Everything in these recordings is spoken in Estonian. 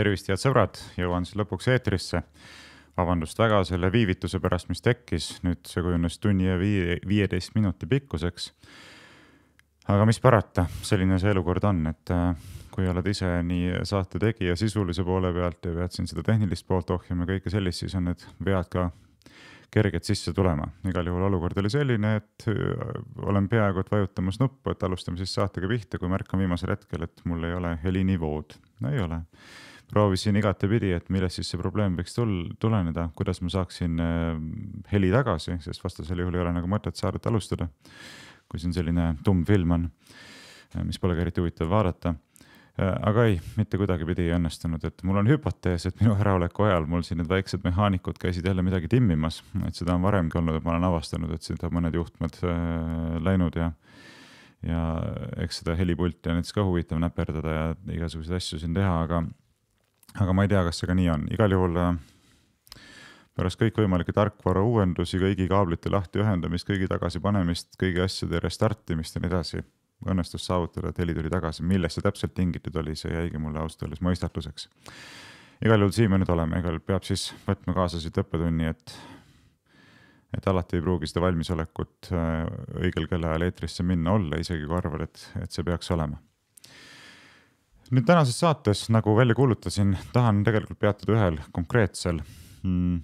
tervist, head sõbrad, jõuan siis lõpuks eetrisse. vabandust väga selle viivituse pärast, mis tekkis, nüüd see kujunes tunni ja viie, viieteist minuti pikkuseks. aga mis parata, selline see elukord on, et äh, kui oled ise nii saate tegija sisulise poole pealt ja pead siin seda tehnilist poolt ohjama ja kõike sellist, siis on need vead ka kergelt sisse tulema. igal juhul olukord oli selline, et äh, olen peaaegu et vajutamas nuppu, et alustame siis saatega pihta, kui märkan viimasel hetkel, et mul ei ole helinivood. no ei ole proovisin igatepidi, et millest siis see probleem võiks tul-, tuleneda, kuidas ma saaksin äh, heli tagasi, sest vastasel juhul ei ole nagu mõtet saadet alustada. kui siin selline tumm film on, äh, mis pole ka eriti huvitav vaadata. Äh, aga ei, mitte kuidagipidi ei õnnestunud, et mul on hüpotees, et minu äraoleku ajal mul siin need väiksed mehaanikud käisid jälle midagi timmimas, et seda on varemgi olnud, et ma olen avastanud, et siit on mõned juhtmed läinud ja ja eks seda helipulti on näiteks ka huvitav näperdada ja igasuguseid asju siin teha, aga aga ma ei tea, kas see ka nii on, igal juhul äh, pärast kõikvõimalikke tarkvara uuendusi, kõigi kaablite lahtiühendamist, kõigi tagasipanemist, kõigi asjade restartimist ja nii edasi õnnestus saavutada, et heli tuli tagasi, millest see täpselt tingitud oli, see jäigi mulle ausalt öeldes mõistatuseks. igal juhul siin me nüüd oleme, igal juhul peab siis võtma kaasa siit õppetunni, et et alati ei pruugi seda valmisolekut äh, õigel kellaajal eetrisse minna olla, isegi kui arvad, et, et see peaks olema nüüd tänases saates, nagu välja kuulutasin, tahan tegelikult peatuda ühel konkreetsel mm,,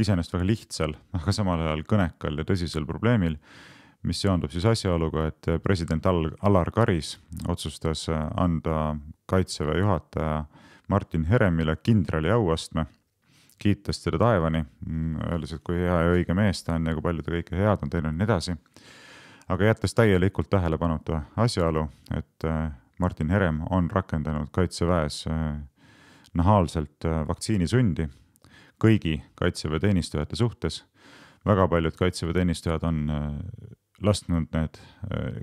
iseenesest väga lihtsal, aga samal ajal kõnekal ja tõsisel probleemil, mis seondub siis asjaoluga, et president Al-, Alar Karis otsustas äh, anda kaitseväe juhataja Martin Heremile kindrali auastme, kiites teda taevani, mm, öeldes, et kui hea ja õige mees ta on ja kui palju ta kõike head on teinud ja nii edasi. aga jättes täielikult tähelepanuta asjaolu, et äh, Martin Herem on rakendanud kaitseväes äh, nahaalselt äh, vaktsiinisundi kõigi kaitseväeteenistujate suhtes. väga paljud kaitseväeteenistujad on äh, lasknud need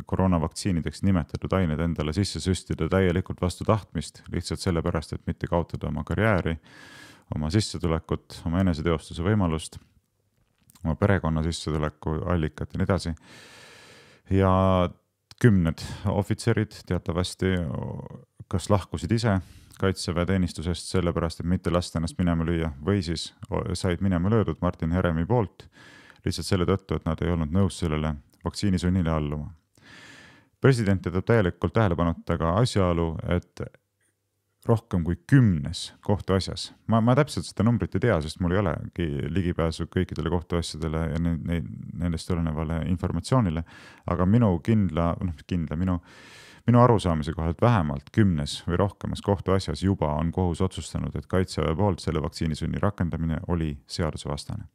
koroonavaktsiinideks nimetatud ained endale sisse süstida täielikult vastu tahtmist, lihtsalt sellepärast, et mitte kaotada oma karjääri, oma sissetulekut, oma eneseteostuse võimalust, oma perekonna sissetuleku allikat ja nii edasi. ja kümned ohvitserid teatavasti kas lahkusid ise kaitseväeteenistusest sellepärast, et mitte lasta ennast minema lüüa või siis said minema löödud Martin Heremi poolt lihtsalt selle tõttu, et nad ei olnud nõus sellele vaktsiinisunnile alluma. president jätab täielikult tähelepanuta ka asjaolu, et rohkem kui kümnes kohtuasjas. ma, ma täpselt seda numbrit ei tea, sest mul ei olegi ligipääsu kõikidele kohtuasjadele ja neid, neid, nendest tulenevale informatsioonile. aga minu kindla, noh kindla, minu, minu arusaamise kohaselt vähemalt kümnes või rohkemas kohtuasjas juba on kohus otsustanud, et kaitseväe poolt selle vaktsiinisünni rakendamine oli seadusevastane.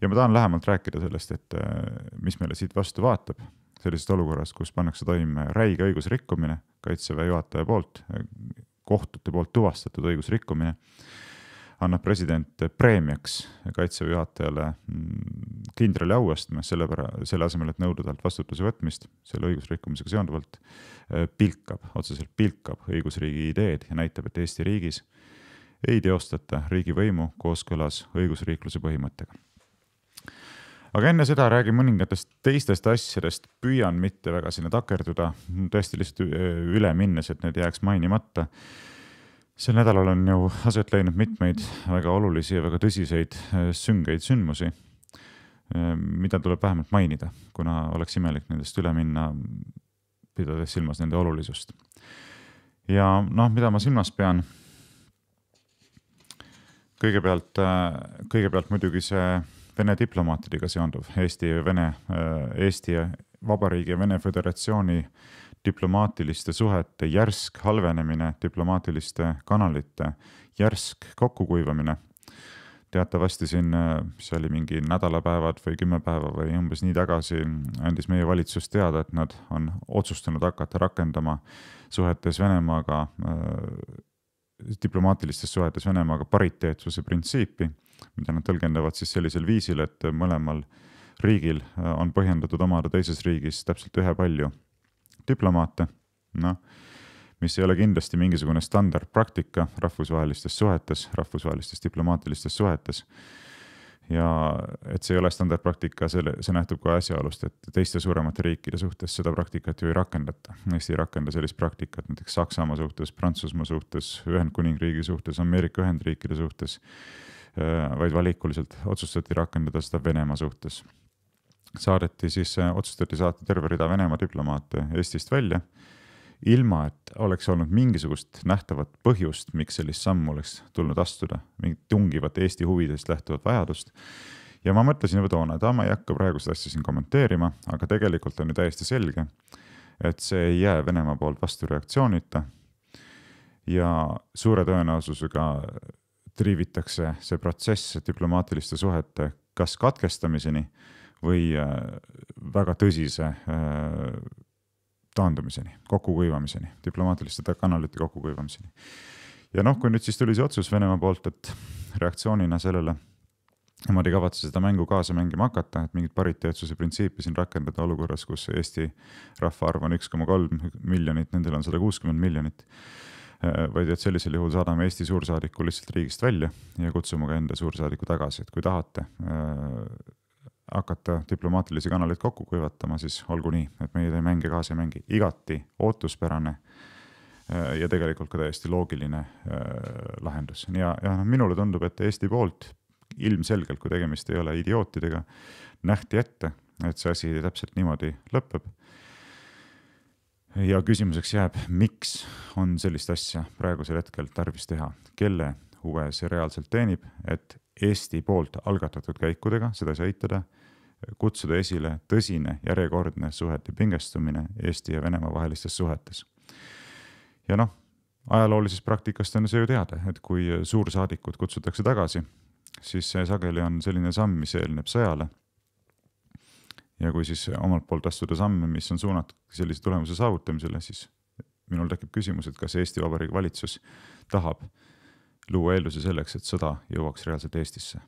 ja ma tahan lähemalt rääkida sellest, et äh, mis meile siit vastu vaatab sellises olukorras, kus pannakse toime räige õigusrikkumine kaitseväe juhataja poolt kohtute poolt tuvastatud õigusrikkumine, annab president preemiaks kaitseväe juhatajale mm, kindraliauastme, selle pära-, selle asemel, et nõuda talt vastutuse võtmist selle õigusrikkumisega seonduvalt, äh, pilkab, otseselt pilkab õigusriigi ideed ja näitab, et Eesti riigis ei teostata riigivõimu kooskõlas õigusriikluse põhimõttega aga enne seda räägin mõningatest teistest asjadest, püüan mitte väga sinna takerduda, tõesti lihtsalt üle minnes, et need jääks mainimata. sel nädalal on ju aset leidnud mitmeid väga olulisi ja väga tõsiseid süngeid sündmusi, mida tuleb vähemalt mainida, kuna oleks imelik nendest üle minna, pidades silmas nende olulisust. ja noh, mida ma silmas pean? kõigepealt, kõigepealt muidugi see Vene diplomaatidega seonduv, Eesti ja Vene, äh, Eesti Vabariigi ja Vene Föderatsiooni diplomaatiliste suhete järsk halvenemine, diplomaatiliste kanalite järsk kokkukuivamine. teatavasti siin, äh, mis oli mingi nädalapäevad või kümme päeva või umbes nii tagasi, andis meie valitsus teada, et nad on otsustanud hakata rakendama suhetes Venemaaga äh,, diplomaatilistes suhetes Venemaaga pariteetsuse printsiipi mida nad tõlgendavad siis sellisel viisil, et mõlemal riigil äh, on põhjendatud omada teises riigis täpselt ühepalju diplomaate, noh, mis ei ole kindlasti mingisugune standardpraktika rahvusvahelistes suhetes, rahvusvahelistes diplomaatilistes suhetes ja et see ei ole standardpraktika, selle, see nähtub ka asjaolust, et teiste suuremate riikide suhtes seda praktikat ju ei rakendata. Eesti ei rakenda sellist praktikat näiteks Saksamaa suhtes, Prantsusmaa suhtes, Ühendkuningriigi suhtes, Ameerika Ühendriikide suhtes. Äh, vaid valikuliselt otsustati rakendada seda Venemaa suhtes. saadeti siis, äh, otsustati saata terve rida Venemaa diplomaate Eestist välja, ilma et oleks olnud mingisugust nähtavat põhjust, miks sellist sammu oleks tulnud astuda, mingit tungivat Eesti huvidest lähtuvat vajadust ja ma mõtlesin juba toona, et aa, ma ei hakka praegu seda asja siin kommenteerima, aga tegelikult on ju täiesti selge, et see ei jää Venemaa poolt vastureaktsioonita. ja suure tõenäosusega triivitakse see protsess diplomaatiliste suhete kas katkestamiseni või äh, väga tõsise äh, taandumiseni, kokkukuivamiseni, diplomaatiliste kanalite kokkukuivamiseni. ja noh, kui nüüd siis tuli see otsus Venemaa poolt, et reaktsioonina sellele nemad ei kavatse seda mängu kaasa mängima hakata, et mingit pariteetsuse printsiipi siin rakendada olukorras, kus Eesti rahvaarv on üks koma kolm miljonit, nendel on sada kuuskümmend miljonit Äh, vaid et sellisel juhul saadame Eesti suursaadiku lihtsalt riigist välja ja kutsume ka enda suursaadiku tagasi, et kui tahate äh, hakata diplomaatilisi kanaleid kokku kuivatama, siis olgu nii, et meie mänge kaasa ei mängi, igati ootuspärane äh, ja tegelikult ka täiesti loogiline lahendus ja, ja noh, minule tundub, et Eesti poolt ilmselgelt, kui tegemist ei ole idiootidega, nähti ette, et see asi täpselt niimoodi lõpeb ja küsimuseks jääb, miks on sellist asja praegusel hetkel tarvis teha, kelle huve see reaalselt teenib, et Eesti poolt algatatud käikudega, seda ei saa eitada, kutsuda esile tõsine järjekordne suhete pingestumine Eesti ja Venemaa vahelistes suhetes. ja noh, ajaloolisest praktikast on see ju teada, et kui suursaadikud kutsutakse tagasi, siis sageli on selline samm, mis eelneb sõjale ja kui siis omalt poolt astuda samme, mis on suunatud sellise tulemuse saavutamisele, siis minul tekib küsimus, et kas Eesti Vabariigi valitsus tahab luua eeldusi selleks, et sõda jõuaks reaalselt Eestisse.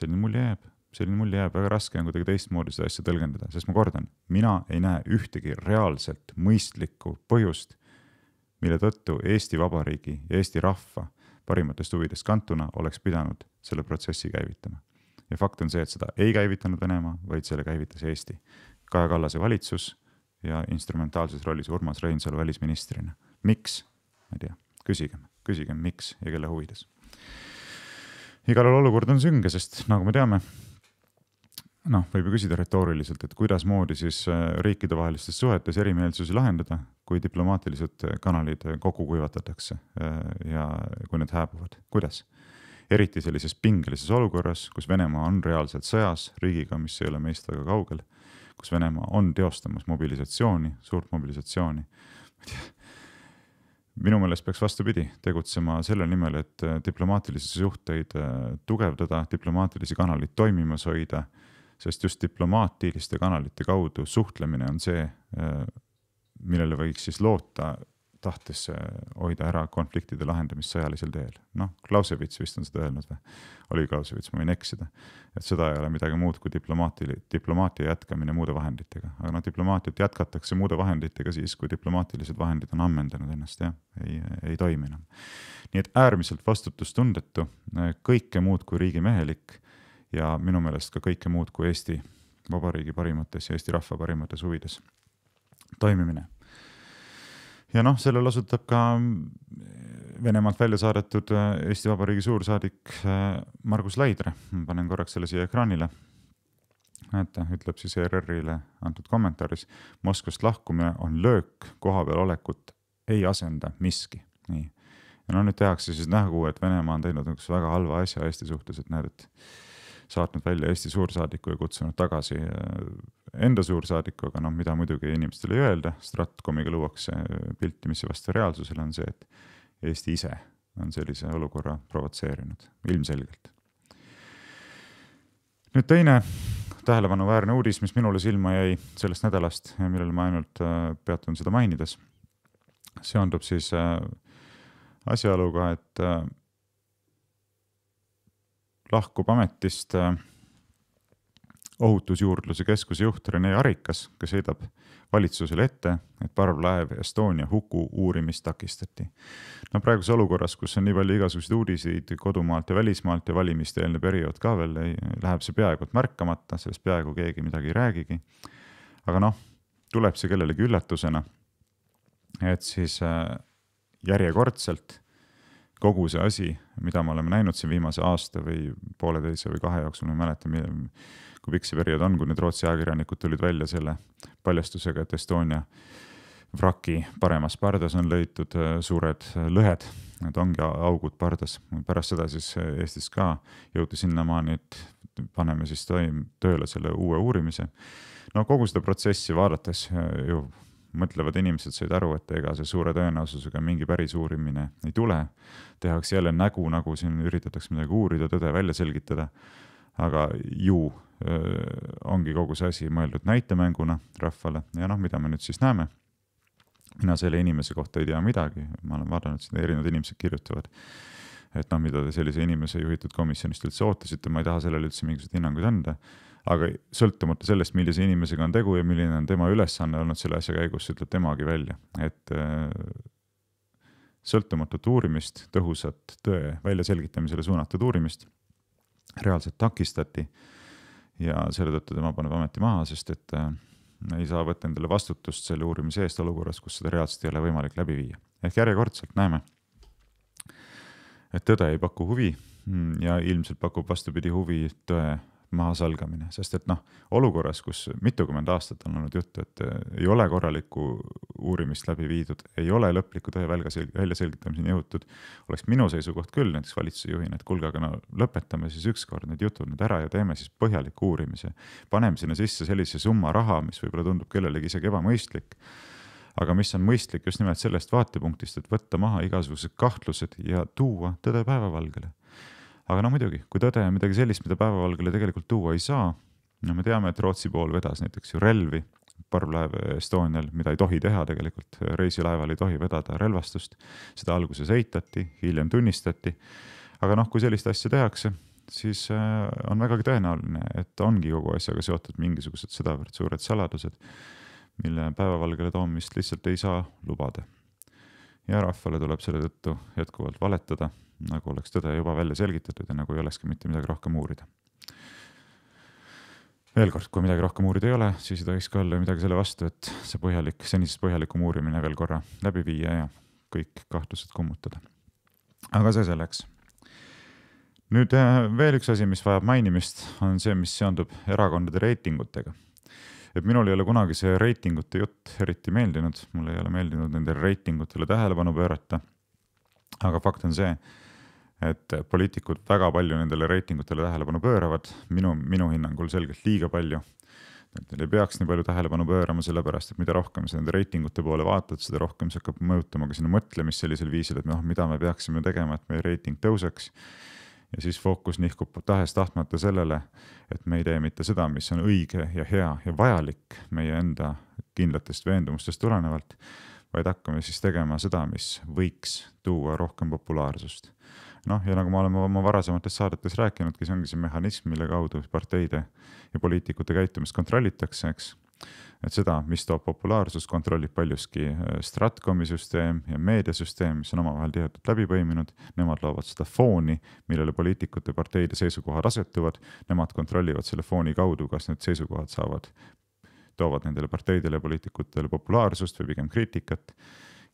selline mulje jääb, selline mulje jääb, väga raske on kuidagi teistmoodi seda asja tõlgendada, sest ma kordan, mina ei näe ühtegi reaalselt mõistlikku põhjust, mille tõttu Eesti Vabariigi ja Eesti rahva parimatest huvidest kantuna oleks pidanud selle protsessi käivitama ja fakt on see, et seda ei käivitanud Venemaa, vaid selle käivitas Eesti. Kaja Kallase valitsus ja instrumentaalses rollis Urmas Reinsalu välisministrina. miks? ma ei tea, küsigem, küsigem, miks ja kelle huvides. igal juhul olukord on sünge, sest nagu me teame, noh, võib ju küsida retooriliselt, et kuidasmoodi siis äh, riikidevahelistes suhetes erimeelsusi lahendada, kui diplomaatilised kanalid kokku kuivatatakse äh, ja kui need hääbuvad, kuidas? eriti sellises pingelises olukorras, kus Venemaa on reaalselt sõjas riigiga, mis ei ole meist väga kaugel, kus Venemaa on teostamas mobilisatsiooni, suurt mobilisatsiooni. minu meelest peaks vastupidi, tegutsema selle nimel, et äh, diplomaatilisi suhteid äh, tugevdada, diplomaatilisi kanaleid toimimas hoida, sest just diplomaatiliste kanalite kaudu suhtlemine on see, äh, millele võiks siis loota tahtes hoida ära konfliktide lahendamist sõjalisel teel. noh, Klausewitz vist on seda öelnud või? oli Klausewitz, ma võin eksida. et sõda ei ole midagi muud kui diplomaatili-, diplomaatia jätkamine muude vahenditega, aga noh, diplomaatiat jätkatakse muude vahenditega siis, kui diplomaatilised vahendid on ammendanud ennast, jah, ei, ei toimi enam. nii et äärmiselt vastutustundetu, kõike muud kui riigimehelik ja minu meelest ka kõike muud kui Eesti Vabariigi parimates ja Eesti rahva parimates huvides toimimine ja noh, sellel osutab ka mm, Venemaalt välja saadetud äh, Eesti Vabariigi suursaadik äh, Margus Laidre, ma panen korraks selle siia ekraanile. näete, äh, ütleb siis ERR-ile antud kommentaaris. Moskvast lahkumine on löök, kohapeal olekut ei asenda miski, nii. ja no nüüd tehakse siis nägu, et Venemaa on teinud niisuguse väga halva asja Eesti suhtes, et näed, et saatnud välja Eesti suursaadiku ja kutsunud tagasi äh, enda suursaadiku, aga noh, mida muidugi inimestele ei öelda, Stratkomiga luuakse äh, pilti, mis ei vasta reaalsusele, on see, et Eesti ise on sellise olukorra provotseerinud, ilmselgelt. nüüd teine tähelepanuväärne uudis, mis minule silma jäi sellest nädalast, millele ma ainult äh, peatun seda mainides, seondub siis asjaoluga, et lahkub ametist äh, ohutusjuurdluse keskuse juht Rene Arikas, kes heidab valitsusele ette, et parvlaev Estonia huku uurimist takistati. no praeguses olukorras, kus on nii palju igasuguseid uudiseid kodumaalt ja välismaalt ja valimiste-eelne periood ka veel, läheb see peaaegu et märkamata, sellest peaaegu keegi midagi ei räägigi. aga noh, tuleb see kellelegi üllatusena. et siis äh, järjekordselt kogu see asi, mida me oleme näinud siin viimase aasta või pooleteise või kahe jooksul, ma ei mäleta, kui pikk see periood on, kui need Rootsi ajakirjanikud tulid välja selle paljastusega, et Estonia vraki paremas pardas on leitud äh, suured lõhed, need ongi augud pardas. pärast seda siis äh, Eestis ka jõuti sinnamaani, et paneme siis toim-, tööle selle uue uurimise. no kogu seda protsessi vaadates äh, ju mõtlevad inimesed said aru, et ega see suure tõenäosusega mingi päris uurimine ei tule. tehakse jälle nägu, nagu siin üritatakse midagi uurida, tõde välja selgitada. aga ju öö, ongi kogu see asi mõeldud näitemänguna rahvale ja noh, mida me nüüd siis näeme. mina selle inimese kohta ei tea midagi, ma olen vaadanud seda, erinevad inimesed kirjutavad et noh, mida te sellise inimese juhitud komisjonist üldse ootasite, ma ei taha sellele üldse mingisuguseid hinnanguid anda aga sõltumata sellest, millise inimesega on tegu ja milline on tema ülesanne olnud selle asja käigus, ütleb temagi välja, et äh, sõltumatut uurimist, tõhusat tõe väljaselgitamisele suunatud uurimist reaalselt takistati. ja selle tõttu tema paneb ameti maha, sest et äh, ei saa võtta endale vastutust selle uurimise eest olukorras, kus seda reaalselt ei ole võimalik läbi viia. ehk järjekordselt näeme, et tõde ei paku huvi mm, ja ilmselt pakub vastupidi huvi tõe maasalgamine, sest et noh, olukorras, kus mitukümmend aastat on olnud juttu, et eh, ei ole korralikku uurimist läbi viidud, ei ole lõpliku tõe väljaselgitamiseni jõutud, oleks minu seisukoht küll näiteks valitsuse juhina, et kuulge, aga no lõpetame siis ükskord need jutud nüüd ära ja teeme siis põhjaliku uurimise. paneme sinna sisse sellise summa raha, mis võib-olla tundub kellelegi isegi ebamõistlik aga mis on mõistlik just nimelt sellest vaatepunktist, et võtta maha igasugused kahtlused ja tuua tõde päevavalgele aga no muidugi, kui tõde on midagi sellist, mida päevavalgele tegelikult tuua ei saa, no me teame, et Rootsi pool vedas näiteks ju relvi parvlaev Estonial, mida ei tohi teha tegelikult, reisilaeval ei tohi vedada relvastust. seda alguses eitati, hiljem tunnistati. aga noh, kui sellist asja tehakse, siis äh, on vägagi tõenäoline, et ongi kogu asjaga seotud mingisugused sedavõrd suured saladused, mille päevavalgele toomist lihtsalt ei saa lubada. ja rahvale tuleb selle tõttu jätkuvalt valetada nagu oleks tõde juba välja selgitatud ja nagu ei olekski mitte midagi rohkem uurida. veel kord, kui midagi rohkem uurida ei ole, siis ei tohiks ka olla midagi selle vastu, et see põhjalik, senisest põhjalikum uurimine veel korra läbi viia ja kõik kahtlused kummutada. aga see selleks. nüüd äh, veel üks asi, mis vajab mainimist, on see, mis seondub erakondade reitingutega et minul ei ole kunagi see reitingute jutt eriti meeldinud, mulle ei ole meeldinud nendele reitingutele tähelepanu pöörata. aga fakt on see, et poliitikud väga palju nendele reitingutele tähelepanu pööravad, minu, minu hinnangul selgelt liiga palju. Nendele ei peaks nii palju tähelepanu pöörama, sellepärast et mida rohkem sa nende reitingute poole vaatad, seda rohkem see hakkab mõjutama ka sinu mõtlemist sellisel viisil, et noh, mida me peaksime tegema, et meie reiting tõuseks ja siis fookus nihkub tahes-tahtmata sellele, et me ei tee mitte seda, mis on õige ja hea ja vajalik meie enda kindlatest veendumustest tulenevalt, vaid hakkame siis tegema seda, mis võiks tuua rohkem populaarsust noh, ja nagu me oleme oma varasemates saadetes rääkinudki, see ongi see mehhanism, mille kaudu parteide ja poliitikute käitumist kontrollitakse, eks. et seda, mis toob populaarsust, kontrollib paljuski äh, Stratkomi süsteem ja meediasüsteem, mis on omavahel tihedalt läbi põiminud. Nemad loovad seda fooni, millele poliitikute parteide seisukohad asetuvad. Nemad kontrollivad selle fooni kaudu, kas need seisukohad saavad, toovad nendele parteidele ja poliitikutele populaarsust või pigem kriitikat.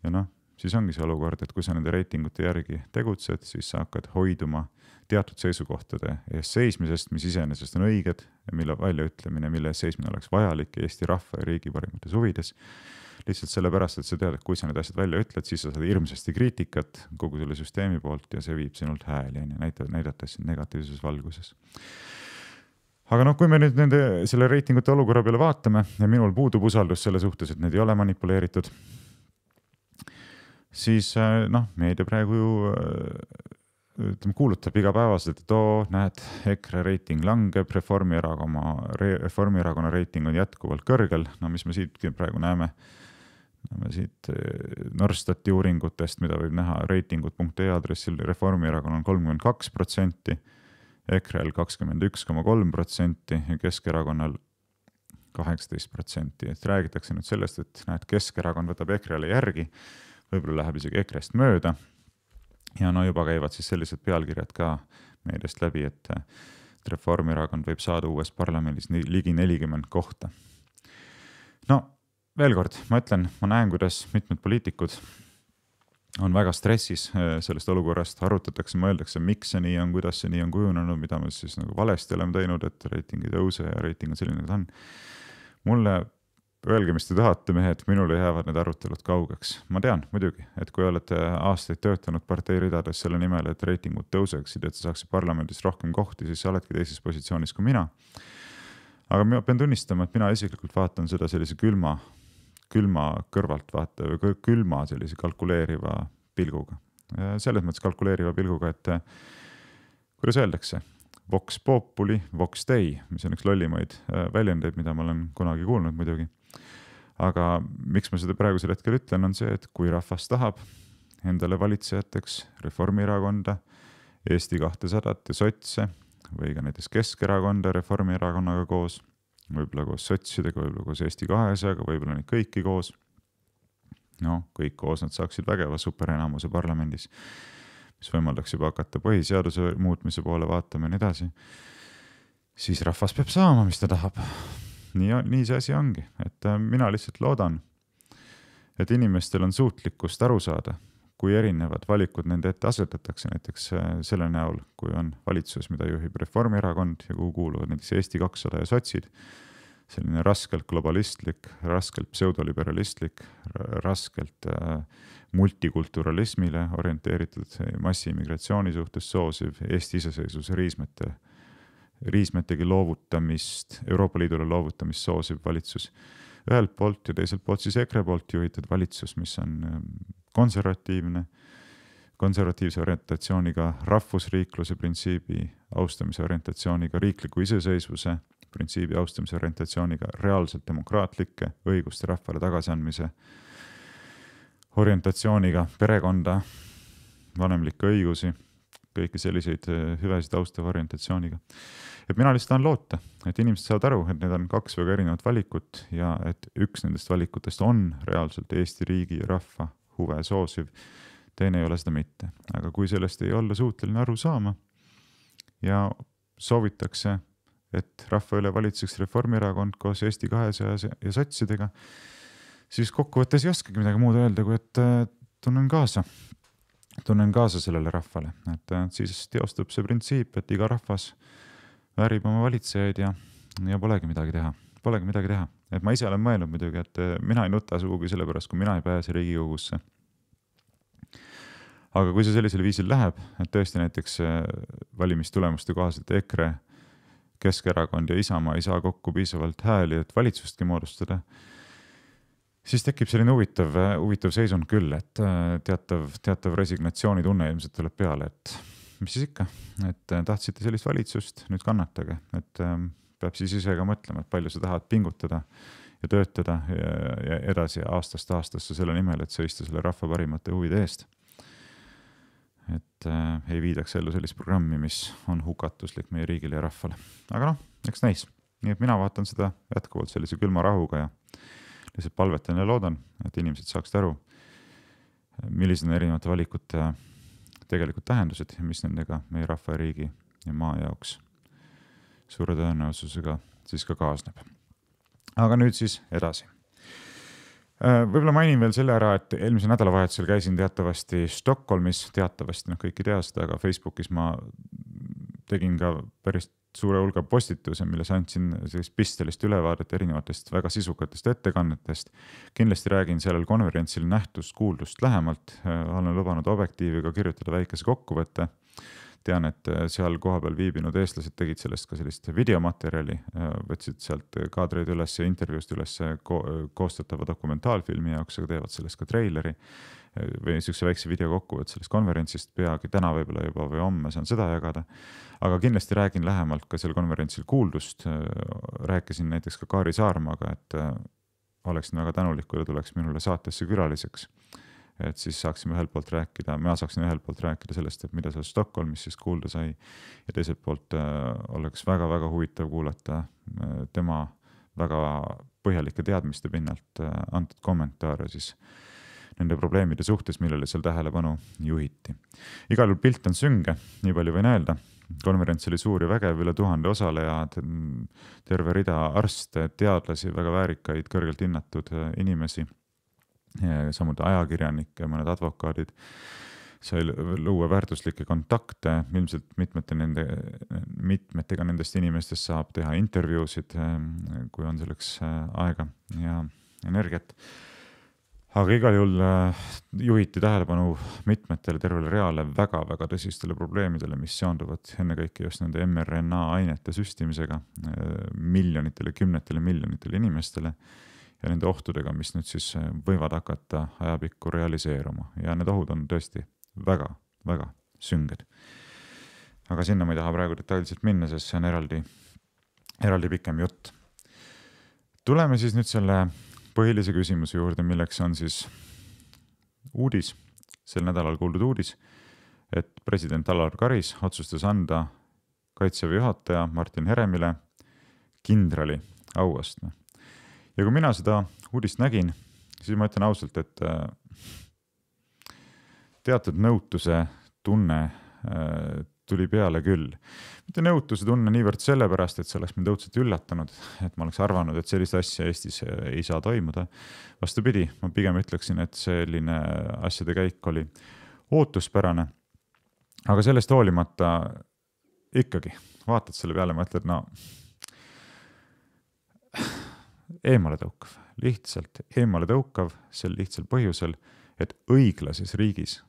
ja noh siis ongi see olukord, et kui sa nende reitingute järgi tegutsed, siis sa hakkad hoiduma teatud seisukohtade eest seismisest, mis iseenesest on õiged ja mille väljaütlemine, mille eest seismine oleks vajalik Eesti rahva ja riigi parimates huvides. lihtsalt sellepärast, et sa tead, et kui sa need asjad välja ütled, siis sa saad hirmsasti kriitikat kogu selle süsteemi poolt ja see viib sinult hääli, on ju, näitab, näidates sind negatiivses valguses aga noh, kui me nüüd nende, selle reitingute olukorra peale vaatame ja minul puudub usaldus selle suhtes, et need ei ole manipuleeritud, siis äh, noh, meedia praegu ju äh, ütleme, kuulutab igapäevaselt, et oo, näed, EKRE reiting langeb, Reformierakonna, Reformierakonna reiting on jätkuvalt kõrgel, no mis me siitki praegu näeme. näeme siit äh, Norstati uuringutest, mida võib näha reitingud.ee aadressil, Reformierakonnal kolmkümmend kaks protsenti, EKRE-l kakskümmend üks koma kolm protsenti ja Keskerakonnal kaheksateist protsenti, et räägitakse nüüd sellest, et näed, Keskerakond võtab EKRE-le järgi võib-olla läheb isegi EKRE-st mööda. ja no juba käivad siis sellised pealkirjad ka meediast läbi, et, et Reformierakond võib saada uues parlamendis ligi nelikümmend kohta. no veel kord, ma ütlen, ma näen, kuidas mitmed poliitikud on väga stressis äh, sellest olukorrast, arutatakse, mõeldakse, miks see nii on, kuidas see nii on kujunenud, mida me siis nagu valesti oleme teinud, et reiting ei tõuse ja reiting on selline, nagu ta on. mulle Öelge, mis te tahate, mehed, minule jäävad need arutelud kaugeks. ma tean muidugi, et kui olete aastaid töötanud partei ridades selle nimel, et reitingud tõuseksid, et sa saaksid parlamendis rohkem kohti, siis sa oledki teises positsioonis kui mina. aga ma pean tunnistama, et mina isiklikult vaatan seda sellise külma, külma kõrvaltvaataja või külma sellise kalkuleeriva pilguga. selles mõttes kalkuleeriva pilguga, et kuidas öeldakse Vox Populi, Vox Dei, mis on üks lollimaid äh, väljendeid, mida ma olen kunagi kuulnud muidugi aga miks ma seda praegusel hetkel ütlen, on see, et kui rahvas tahab endale valitsejateks Reformierakonda, Eesti kahtesadat ja sotse või ka näiteks Keskerakonda Reformierakonnaga koos, võib-olla koos sotsidega, võib-olla koos Eesti kahesajaga, võib-olla neid kõiki koos. no kõik koos nad saaksid vägeva superenamuse parlamendis, mis võimaldaks juba hakata põhiseaduse muutmise poole vaatama ja nii edasi. siis rahvas peab saama, mis ta tahab nii, nii see asi ongi, et äh, mina lihtsalt loodan, et inimestel on suutlikkust aru saada, kui erinevad valikud nende ette asetatakse, näiteks äh, selle näol, kui on valitsus, mida juhib Reformierakond ja kuhu kuuluvad näiteks Eesti kakssada ja sotsid, selline raskelt globalistlik, raskelt pseudoliberalistlik, raskelt äh, multikulturalismile orienteeritud, massiimmigratsiooni suhtes soosiv, Eesti iseseisvuse riismete äh, riismetegi loovutamist, Euroopa Liidule loovutamist soosiv valitsus ühelt poolt ja teiselt poolt siis EKRE poolt juhitud valitsus, mis on ähm, konservatiivne, konservatiivse orientatsiooniga rahvusriikluse printsiibi austamise orientatsiooniga, riikliku iseseisvuse printsiibi austamise orientatsiooniga, reaalselt demokraatlike õiguste rahvale tagasiandmise orientatsiooniga perekonda, vanemlikke õigusi kõiki selliseid äh, hüvesid austava orientatsiooniga. et mina lihtsalt tahan loota, et inimesed saavad aru, et need on kaks väga erinevat valikut ja et üks nendest valikutest on reaalselt Eesti riigi ja rahva huve soosiv, teine ei ole seda mitte. aga kui sellest ei olla suuteline aru saama ja soovitakse, et rahva üle valitseks Reformierakond koos Eesti kahesaja ja satsidega, siis kokkuvõttes ei oskagi midagi muud öelda, kui et äh, tunnen kaasa tunnen kaasa sellele rahvale, et äh, siis teostub see printsiip, et iga rahvas väärib oma valitsejaid ja, ja polegi midagi teha, polegi midagi teha. et ma ise olen mõelnud muidugi, et äh, mina ei nuta sugugi sellepärast, kui mina ei pääse Riigikogusse. aga kui see sellisel viisil läheb, et tõesti näiteks äh, valimistulemuste kohaselt EKRE, Keskerakond ja Isamaa ei saa kokku piisavalt hääli, et valitsustki moodustada siis tekib selline huvitav, huvitav seisund küll, et äh, teatav, teatav resignatsioonitunne ilmselt tuleb peale, et mis siis ikka, et äh, tahtsite sellist valitsust, nüüd kannatage, et ähm, peab siis ise ka mõtlema, et palju sa tahad pingutada ja töötada ja, ja edasi aastast aastasse selle nimel, et seista selle rahva parimate huvide eest. et äh, ei viidaks ellu sellist programmi, mis on hukatuslik meie riigile ja rahvale, aga noh, eks näis, nii et mina vaatan seda jätkuvalt sellise külma rahuga ja lihtsalt palvetan ja loodan, et inimesed saaksid aru, millised on erinevate valikute äh, tegelikud tähendused ja mis nendega meie rahva ja riigi ja maa jaoks suure tõenäosusega siis ka kaasneb. aga nüüd siis edasi. Äh, võib-olla mainin veel selle ära, et eelmisel nädalavahetusel käisin teatavasti Stockholmis, teatavasti noh, kõik ei tea seda, aga Facebookis ma tegin ka päris suure hulga postituse, milles andsin sellist pistelist ülevaadet erinevatest väga sisukatest ettekannetest. kindlasti räägin sellel konverentsil nähtust-kuuldust lähemalt, olen lubanud Objektiiviga kirjutada väikese kokkuvõtte tean, et seal kohapeal viibinud eestlased tegid sellest ka sellist videomaterjali, võtsid sealt kaadreid üles ja intervjuust üles ko koostatava dokumentaalfilmi jaoks, aga teevad sellest ka treileri. Äh, või niisuguse väikse videokokkuvõtte sellest konverentsist peagi täna võib-olla juba või homme saan seda jagada. aga kindlasti räägin lähemalt ka seal konverentsil kuuldust. Äh, rääkisin näiteks ka Kaari Saarmaga, et äh, oleksin väga tänulik, kui ta tuleks minule saatesse külaliseks. et siis saaksime ühelt poolt rääkida, mina saaksin ühelt poolt rääkida sellest, et mida seal Stockholmis siis kuulda sai ja teiselt poolt oleks väga-väga huvitav kuulata tema väga põhjalike teadmiste pinnalt antud kommentaare siis äh, nende probleemide suhtes, millele seal tähelepanu juhiti. igal juhul pilt on sünge, nii palju võin öelda. konverents oli suur ja vägev, üle tuhande osaleja, terve rida arste, teadlasi, väga väärikaid, kõrgelt hinnatud äh, inimesi. samuti ajakirjanikke, mõned advokaadid sai luua väärtuslikke kontakte, ilmselt mitmete nende, mitmetega nendest inimestest saab teha intervjuusid, äh, kui on selleks äh, aega ja energiat aga igal juhul äh, juhiti tähelepanu mitmetele tervele reale väga-väga tõsistele probleemidele, mis seonduvad ennekõike just nende mRNA ainete süstimisega äh, miljonitele, kümnetele miljonitele inimestele ja nende ohtudega, mis nüüd siis äh, võivad hakata ajapikku realiseeruma ja need ohud on tõesti väga-väga sünged. aga sinna ma ei taha praegu detailselt minna, sest see on eraldi, eraldi pikem jutt. tuleme siis nüüd selle põhilise küsimuse juurde, milleks on siis uudis, sel nädalal kuuldud uudis, et president Alar Karis otsustas anda kaitseväe juhataja Martin Heremile kindrali auastme. ja kui mina seda uudist nägin, siis ma ütlen ausalt, et äh, teatud nõutuse tunne äh, tuli peale küll. mitte nõutuse tunne niivõrd sellepärast, et see oleks mind õudselt üllatanud, et ma oleks arvanud, et sellist asja Eestis ei saa toimuda. vastupidi, ma pigem ütleksin, et selline asjade käik oli ootuspärane. aga sellest hoolimata ikkagi vaatad selle peale, mõtled, no eemale tõukav, lihtsalt eemale tõukav sel lihtsal põhjusel, et õiglases riigis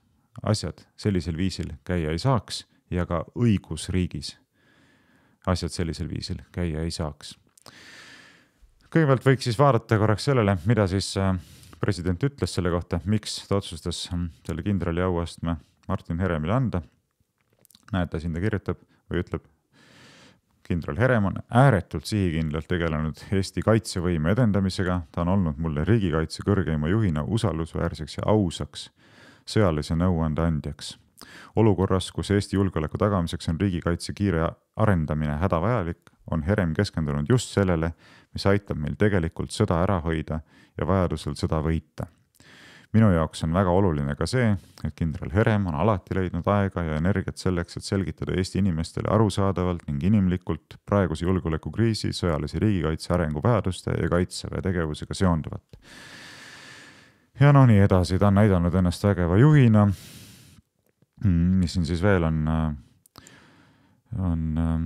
asjad sellisel viisil käia ei saaks ja ka õigusriigis asjad sellisel viisil käia ei saaks. kõigepealt võiks siis vaadata korraks sellele, mida siis äh, president ütles selle kohta, miks ta otsustas äh, selle kindrali auastme Martin Heremile anda. näete, siin ta kirjutab või ütleb. kindral Herem on ääretult sihikindlalt tegelenud Eesti kaitsevõime edendamisega, ta on olnud mulle riigikaitse kõrgeima juhina usaldusväärseks ja ausaks sõjalise nõuande andjaks olukorras, kus Eesti julgeoleku tagamiseks on riigikaitse kiire arendamine hädavajalik, on Herem keskendunud just sellele, mis aitab meil tegelikult sõda ära hoida ja vajadusel sõda võita. minu jaoks on väga oluline ka see, et kindral Herem on alati leidnud aega ja energiat selleks, et selgitada Eesti inimestele arusaadavalt ning inimlikult praeguse julgeolekukriisi, sõjalise riigikaitse arengu vajaduste ja kaitseväe tegevusega seonduvat ja no nii edasi, ta on näidanud ennast vägeva juhina Mm, mis siin siis veel on, äh, on äh,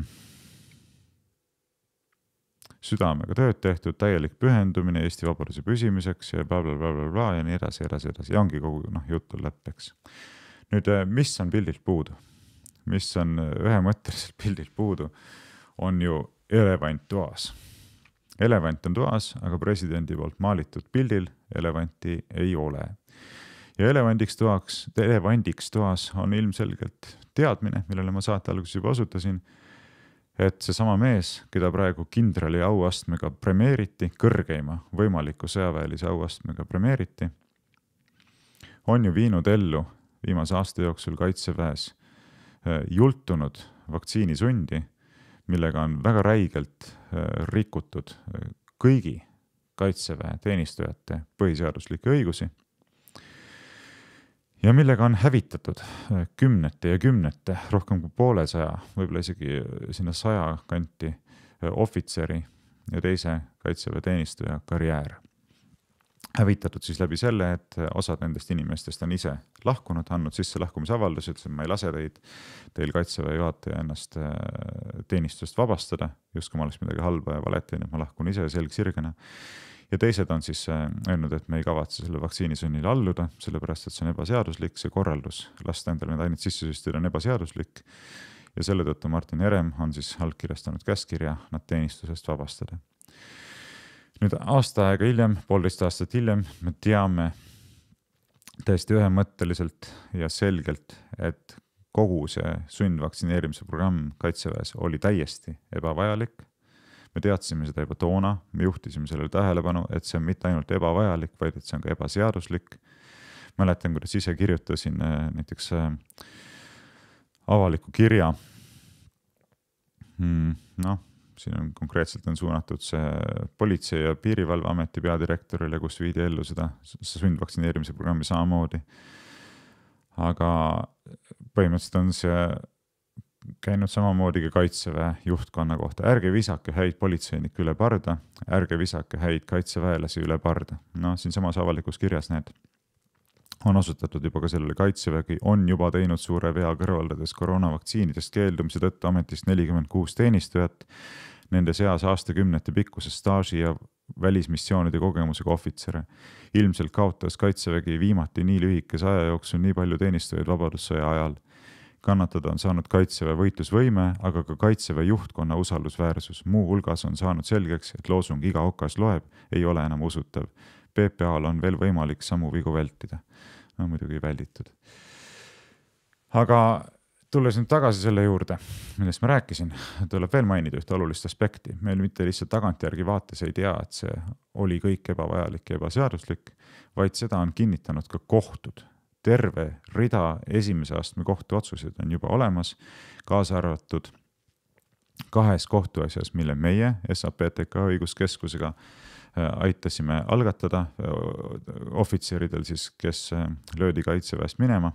südamega tööd tehtud, täielik pühendumine Eesti Vabariigi püsimiseks ja blablabla bla, bla, bla, ja nii edasi, edasi, edasi ja ongi kogu noh, jutt on läpp, eks. nüüd, äh, mis on pildilt puudu, mis on ühemõtteliselt pildilt puudu, on ju elevant toas. elevant on toas, aga presidendi poolt maalitud pildil elevanti ei ole ja elevandiks toaks, elevandiks toas on ilmselgelt teadmine, millele ma saate alguses juba osutasin. et seesama mees, keda praegu kindrali auastmega premeeriti, kõrgeima võimaliku sõjaväelise auastmega premeeriti, on ju viinud ellu viimase aasta jooksul kaitseväes äh, jultunud vaktsiinisundi, millega on väga räigelt äh, rikutud äh, kõigi kaitseväe teenistujate põhiseaduslikke õigusi ja millega on hävitatud äh, kümnete ja kümnete, rohkem kui poolesaja, võib-olla isegi äh, sinna saja kanti äh, ohvitseri ja teise kaitseväeteenistuja karjäär. hävitatud siis läbi selle, et osad nendest inimestest on ise lahkunud, andnud sisse lahkumisavalduse, ütles, et ma ei lase teid, teil kaitseväe juhataja ennast teenistusest vabastada, justkui ma oleks midagi halba ja valet teinud, ma lahkun ise selg sirgena ja teised on siis äh, öelnud, et me ei kavatse selle vaktsiinisunnile alluda, sellepärast et see on ebaseaduslik, see korraldus lasta endale need ained sisse süstida on ebaseaduslik. ja selle tõttu Martin Herem on siis allkirjastanud käskkirja nad teenistusest vabastada. nüüd aasta aega hiljem, poolteist aastat hiljem me teame täiesti ühemõtteliselt ja selgelt, et kogu see sundvaktsineerimise programm Kaitseväes oli täiesti ebavajalik me teadsime seda juba toona, me juhtisime sellele tähelepanu, et see on mitte ainult ebavajalik, vaid et see on ka ebaseaduslik. mäletan, kuidas ise kirjutasin äh, näiteks äh, avaliku kirja hmm,. noh, siin on konkreetselt on suunatud see Politsei- ja Piirivalveameti peadirektorile, kus viidi ellu seda sundvaktsineerimise programmi samamoodi. aga põhimõtteliselt on see käinud samamoodi ka Kaitseväe juhtkonna kohta, ärge visake häid politseinikke üle parda, ärge visake häid kaitseväelasi üle parda. noh, siinsamas avalikus kirjas need on osutatud juba ka sellele, Kaitsevägi on juba teinud suure vea, kõrvaldades koroonavaktsiinidest keeldumise tõttu ametist nelikümmend kuus teenistujat, nende seas aastakümnete pikkuse staaži ja välismissioonide kogemusega ohvitsere. ilmselt kaotas Kaitsevägi viimati nii lühikese aja jooksul nii palju teenistujaid Vabadussõja ajal kannatada on saanud Kaitseväe võitlusvõime, aga ka Kaitseväe juhtkonna usaldusväärsus. muuhulgas on saanud selgeks, et loosung iga okas loeb ei ole enam usutav. PPA-l on veel võimalik samu vigu vältida. no muidugi välditud. aga tulles nüüd tagasi selle juurde, millest ma rääkisin, tuleb veel mainida ühte olulist aspekti. meil mitte lihtsalt tagantjärgi vaates ei tea, et see oli kõik ebavajalik ja ebaseaduslik, vaid seda on kinnitanud ka kohtud terve rida esimese astme kohtuotsuseid on juba olemas, kaasa arvatud kahes kohtuasjas, mille meie SAPTK õiguskeskusega äh, aitasime algatada äh, ohvitseridel siis, kes äh, löödi kaitseväest minema.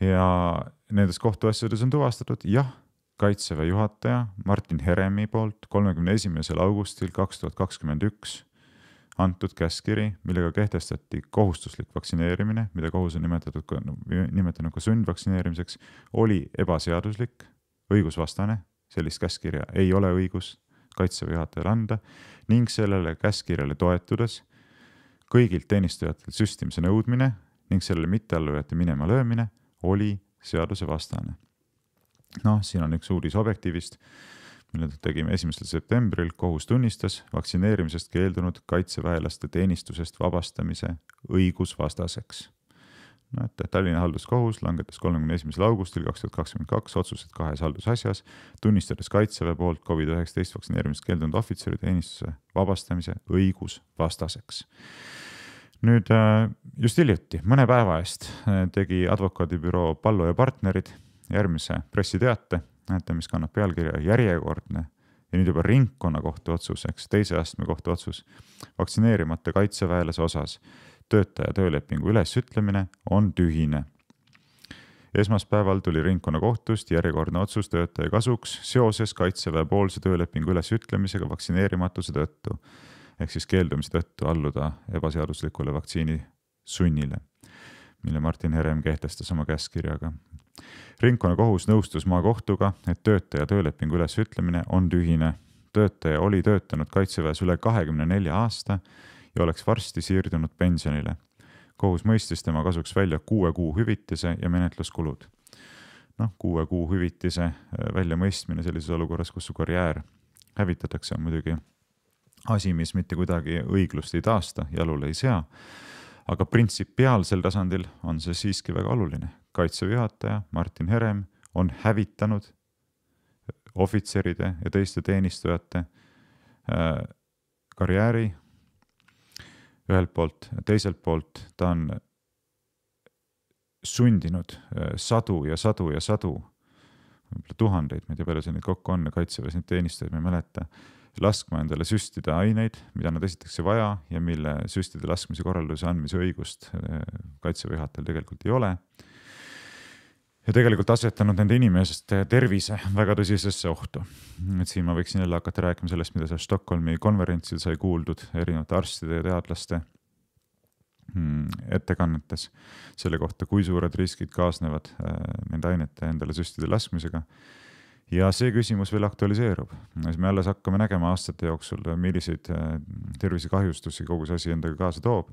ja nendes kohtuasjades on tuvastatud, jah, kaitseväe juhataja Martin Heremi poolt kolmekümne esimesel augustil kaks tuhat kakskümmend üks antud käskkiri, millega kehtestati kohustuslik vaktsineerimine, mida kohus on nimetatud ka, nimetanud ka sundvaktsineerimiseks, oli ebaseaduslik, õigusvastane, sellist käskkirja ei ole õigus kaitseväe juhatajal anda ning sellele käskkirjale toetudes kõigilt teenistujatelt süstimise nõudmine ning sellele mitteallujate minema löömine oli seadusevastane. noh, siin on üks uudis Objektiivist mille tegime esimesel septembril, kohus tunnistas vaktsineerimisest keeldunud kaitseväelaste teenistusest vabastamise õigusvastaseks. no et Tallinna halduskohus langetas kolmekümne esimesel augustil kaks tuhat kakskümmend kaks otsused kahes haldusasjas, tunnistades kaitseväe poolt Covid üheksateist vaktsineerimisest keeldunud ohvitseri teenistuse vabastamise õigusvastaseks nüüd äh, just hiljuti, mõne päeva eest äh, tegi advokaadibüroo Pallo ja partnerid järgmise pressiteate näete, mis kannab pealkirja järjekordne ja nüüd juba ringkonnakohtu otsus, eks teise astme kohtu otsus vaktsineerimata kaitseväelase osas. töötaja töölepingu ülesütlemine on tühine. esmaspäeval tuli ringkonnakohtust järjekordne otsus töötaja kasuks seoses kaitseväe poolse töölepingu ülesütlemisega vaktsineerimatuse tõttu ehk siis keeldumise tõttu alluda ebaseaduslikule vaktsiini sunnile, mille Martin Herem kehtestas oma käskkirjaga ringkonnakohus nõustus maakohtuga, et töötaja töölepingu ülesütlemine on tühine. töötaja oli töötanud kaitseväes üle kahekümne nelja aasta ja oleks varsti siirdunud pensionile. kohus mõistis tema kasuks välja kuue kuu hüvitise ja menetluskulud. noh, kuue kuu hüvitise äh, väljamõistmine sellises olukorras, kus su karjäär hävitatakse, on muidugi asi, mis mitte kuidagi õiglust ei taasta, jalule ei sea aga printsipiaalsel tasandil on see siiski väga oluline, kaitseväe juhataja Martin Herem on hävitanud ohvitseride ja teiste teenistujate äh, karjääri ühelt poolt, teiselt poolt ta on sundinud äh, sadu ja sadu ja sadu, võib-olla tuhandeid, ma ei tea, palju seal neid kokku on, kaitseväes neid teenistujaid ma ei mäleta, laskma endale süstida aineid, mida nad esiteks ei vaja ja mille süstide laskmise korralduse andmise õigust äh, kaitseväe juhatajal tegelikult ei ole ja tegelikult asetanud nende inimeste tervise väga tõsisesse ohtu. et siin ma võiksin jälle hakata rääkima sellest, mida seal Stockholmi konverentsil sai kuuldud erinevate arstide ja teadlaste mm, ettekannetes selle kohta, kui suured riskid kaasnevad äh, nende ainete endale süstide laskmisega ja see küsimus veel aktualiseerub, siis me alles hakkame nägema aastate jooksul, milliseid äh, tervisekahjustusi kogu see asi endaga kaasa toob.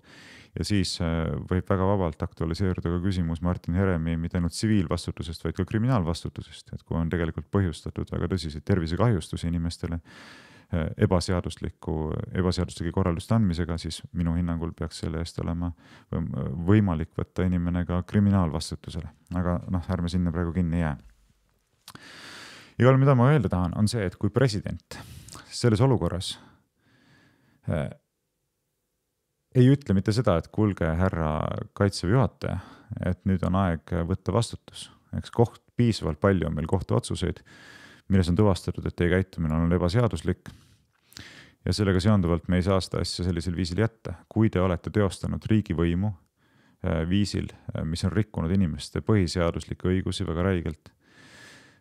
ja siis äh, võib väga vabalt aktualiseeruda ka küsimus Martin Heremi mitte ainult tsiviilvastutusest, vaid ka kriminaalvastutusest, et kui on tegelikult põhjustatud väga tõsiseid tervisekahjustusi inimestele äh, ebaseadusliku, ebaseaduslike korralduste andmisega, siis minu hinnangul peaks selle eest olema võimalik võtta inimene ka kriminaalvastutusele, aga noh, ärme sinna praegu kinni jää igal juhul, mida ma öelda tahan, on see, et kui president selles olukorras äh, ei ütle mitte seda, et kuulge, härra kaitseväe juhataja, et nüüd on aeg võtta vastutus, eks koht, piisavalt palju on meil kohtuotsuseid, milles on tuvastatud, et teie käitumine on ebaseaduslik. ja sellega seonduvalt me ei saa seda asja sellisel viisil jätta, kui te olete teostanud riigivõimu äh, viisil, äh, mis on rikkunud inimeste põhiseaduslikke õigusi väga räigelt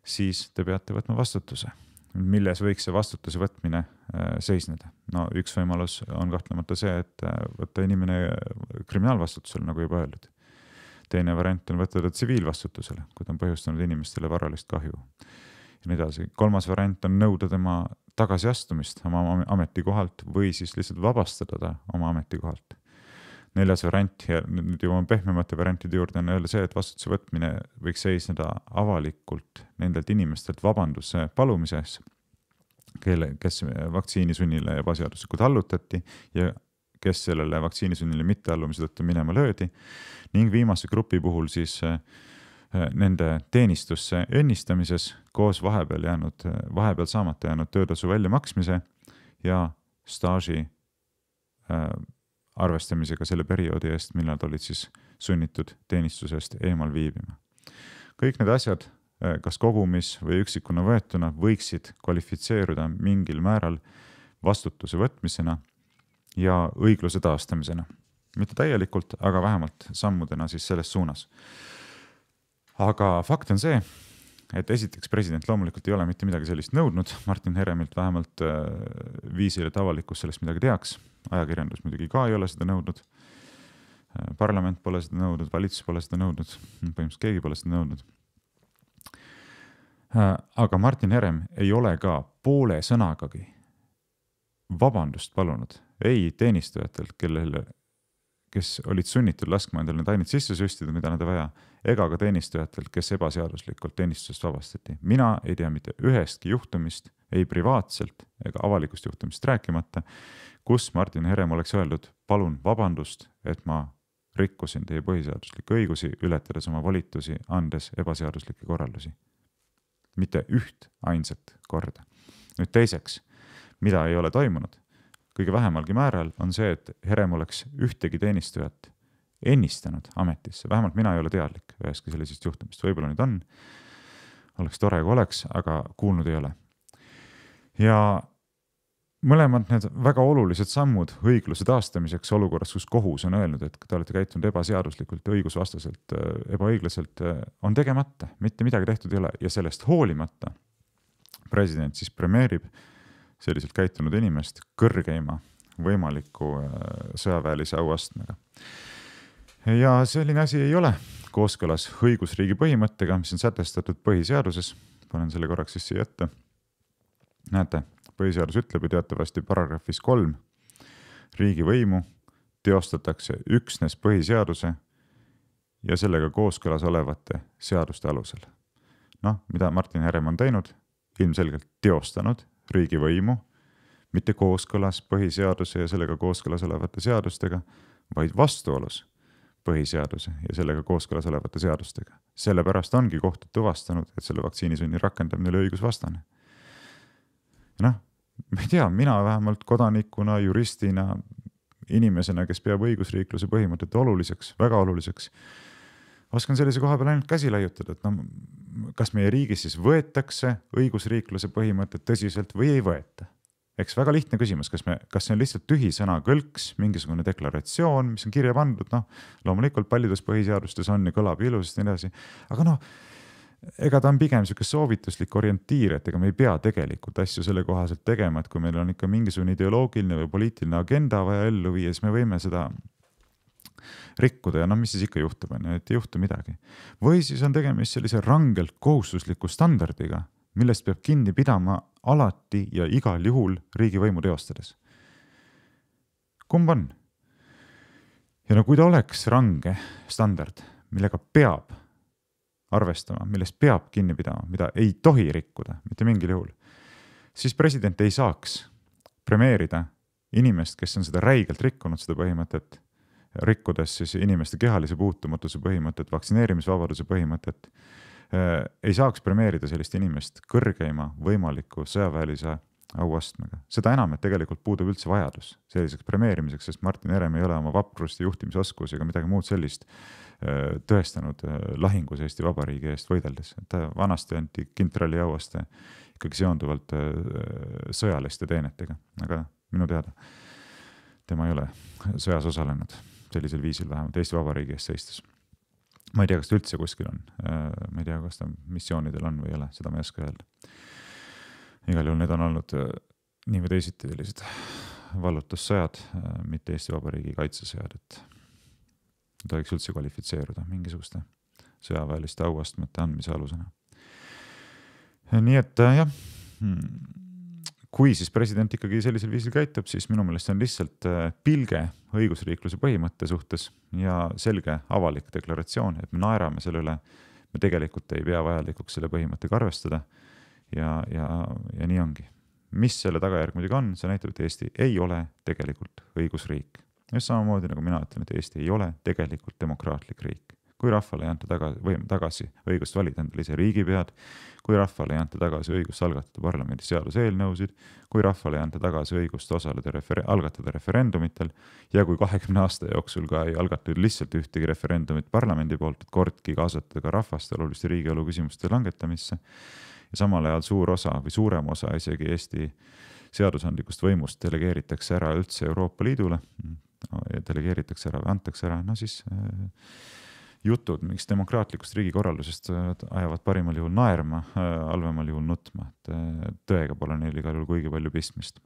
siis te peate võtma vastutuse. milles võiks see vastutuse võtmine äh, seisneda? no üks võimalus on kahtlemata see, et äh, võtta inimene äh, kriminaalvastutusele, nagu juba öeldud. teine variant on võtta ta tsiviilvastutusele, kui ta on põhjustanud inimestele varalist kahju ja nii edasi. kolmas variant on nõuda tema tagasiastumist oma ametikohalt või siis lihtsalt vabastada ta oma ametikohalt neljas variant ja nüüd jõuame pehmemate variantide juurde, on jälle see, et vastutuse võtmine võiks seisneda avalikult nendelt inimestelt vabanduse palumises, kelle, kes vaktsiini sunnile ebaseaduslikult allutati ja kes sellele vaktsiinisunnile mitteallumise tõttu minema löödi ning viimase grupi puhul siis äh, nende teenistusse õnnistamises koos vahepeal jäänud, vahepeal saamata jäänud töötasu väljamaksmise ja staaži äh, arvestamisega selle perioodi eest, millal nad olid siis sunnitud teenistusest eemal viibima. kõik need asjad, eh, kas kogumis või üksikuna võetuna, võiksid kvalifitseeruda mingil määral vastutuse võtmisena ja õigluse taastamisena. mitte täielikult, aga vähemalt sammudena siis selles suunas. aga fakt on see, et esiteks president loomulikult ei ole mitte midagi sellist nõudnud Martin Heremilt vähemalt äh, viisil, et avalikkus sellest midagi teaks. ajakirjandus muidugi ka ei ole seda nõudnud. Äh, parlament pole seda nõudnud, valitsus pole seda nõudnud, põhimõtteliselt keegi pole seda nõudnud. Äh, aga Martin Herem ei ole ka poole sõnagagi vabandust palunud ei teenistujatelt, kellele, kes olid sunnitud laskma endale need ained sisse süstida, mida nad ei vaja ega ka teenistujatelt, kes ebaseaduslikult teenistusest vabastati. mina ei tea mitte ühestki juhtumist, ei privaatselt ega avalikust juhtumist rääkimata, kus Martin Herem oleks öeldud, palun vabandust, et ma rikkusin teie põhiseaduslikke õigusi, ületades oma volitusi, andes ebaseaduslikke korraldusi. mitte üht ainsat korda. nüüd teiseks, mida ei ole toimunud, kõige vähemalgi määral, on see, et Herem oleks ühtegi teenistujat ennistanud ametisse, vähemalt mina ei ole teadlik ühestki sellisest juhtumist, võib-olla nüüd on. oleks tore, kui oleks, aga kuulnud ei ole. ja mõlemad need väga olulised sammud õigluse taastamiseks olukorras, kus kohus on öelnud, et te olete käitunud ebaseaduslikult, õigusvastaselt, ebaõiglaselt, on tegemata, mitte midagi tehtud ei ole ja sellest hoolimata president siis premeerib selliselt käitunud inimest kõrgeima võimaliku äh, sõjaväelise auastmega ja selline asi ei ole kooskõlas õigusriigi põhimõttega, mis on sätestatud põhiseaduses. panen selle korraks siis siia ette. näete, põhiseadus ütleb ju teatavasti paragrahvis kolm. riigivõimu teostatakse üksnes põhiseaduse ja sellega kooskõlas olevate seaduste alusel. noh, mida Martin Herem on teinud, ilmselgelt teostanud riigivõimu, mitte kooskõlas põhiseaduse ja sellega kooskõlas olevate seadustega, vaid vastuolus põhiseaduse ja sellega kooskõlas olevate seadustega. sellepärast ongi kohtud tuvastanud, et selle vaktsiinisunni rakendamine oli õigusvastane. noh, ma ei tea, mina vähemalt kodanikuna, juristina, inimesena, kes peab õigusriikluse põhimõtet oluliseks, väga oluliseks, oskan sellise koha peal ainult käsi laiutada, et no kas meie riigis siis võetakse õigusriikluse põhimõtet tõsiselt või ei võeta eks väga lihtne küsimus, kas me, kas see on lihtsalt tühi sõnakõlks, mingisugune deklaratsioon, mis on kirja pandud, noh loomulikult paljudes põhiseadustes on ja kõlab ilusasti ja nii edasi, aga noh ega ta on pigem sihuke soovituslik orientiir, et ega me ei pea tegelikult asju selle kohaselt tegema, et kui meil on ikka mingisugune ideoloogiline või poliitiline agenda vaja ellu viia, siis me võime seda rikkuda ja noh, mis siis ikka juhtub, on ju, et ei juhtu midagi. või siis on tegemist sellise rangelt kohustusliku standardiga millest peab kinni pidama alati ja igal juhul riigivõimu teostades. kumb on? ja no kui ta oleks range standard, millega peab arvestama, millest peab kinni pidama, mida ei tohi rikkuda mitte mingil juhul, siis president ei saaks premeerida inimest, kes on seda räigelt rikkunud, seda põhimõtet, rikkudes siis inimeste kehalise puutumatuse põhimõtet, vaktsineerimisvabaduse põhimõtet Äh, ei saaks premeerida sellist inimest kõrgeima võimaliku sõjaväelise auastmega, seda enam, et tegelikult puudub üldse vajadus selliseks premeerimiseks, sest Martin Herem ei ole oma vaprust ja juhtimisoskusi ega midagi muud sellist äh, tõestanud äh, lahingus Eesti Vabariigi eest võideldes, et vanasti anti kindrali auaste ikkagi seonduvalt sõjaliste teenetega, aga minu teada tema ei ole sõjas osalenud sellisel viisil vähemalt Eesti Vabariigi eest seistes ma ei tea, kas ta üldse kuskil on, äh, ma ei tea, kas ta missioonidel on või ei ole, seda ma ei oska öelda. igal juhul need on olnud äh, nii või teisiti sellised vallutussõjad, äh, mitte Eesti Vabariigi kaitsesõjad, et ei tohiks üldse kvalifitseeruda mingisuguste sõjaväeliste auastmete andmise alusena. nii et jah, hmm kui siis president ikkagi sellisel viisil käitub, siis minu meelest see on lihtsalt äh, pilge õigusriikluse põhimõtte suhtes ja selge avalik deklaratsioon, et me naerame selle üle. me tegelikult ei pea vajalikuks selle põhimõttega arvestada. ja, ja, ja nii ongi. mis selle tagajärg muidugi on, see näitab, et Eesti ei ole tegelikult õigusriik. just samamoodi nagu mina ütlen, et Eesti ei ole tegelikult demokraatlik riik kui rahvale ei anta tagasi või tagasi õigust valida endale ise riigipead, kui rahvale ei anta tagasi õigust algatada parlamendis seaduseelnõusid, kui rahvale ei anta tagasi õigust osaleda refer-, algatada referendumitel ja kui kahekümne aasta jooksul ka ei algatatud lihtsalt ühtegi referendumit parlamendi poolt, et kordki kaasata ka rahvast oluliste riigielu küsimuste langetamisse. ja samal ajal suur osa või suurem osa isegi Eesti seadusandlikust võimust delegeeritakse ära üldse Euroopa Liidule, delegeeritakse ära või antakse ära, no siis äh, jutud mingist demokraatlikust riigikorraldusest äh, ajavad parimal juhul naerma, äh, halvemal juhul nutma, et äh, tõega pole neil igal juhul kuigi palju pistmist.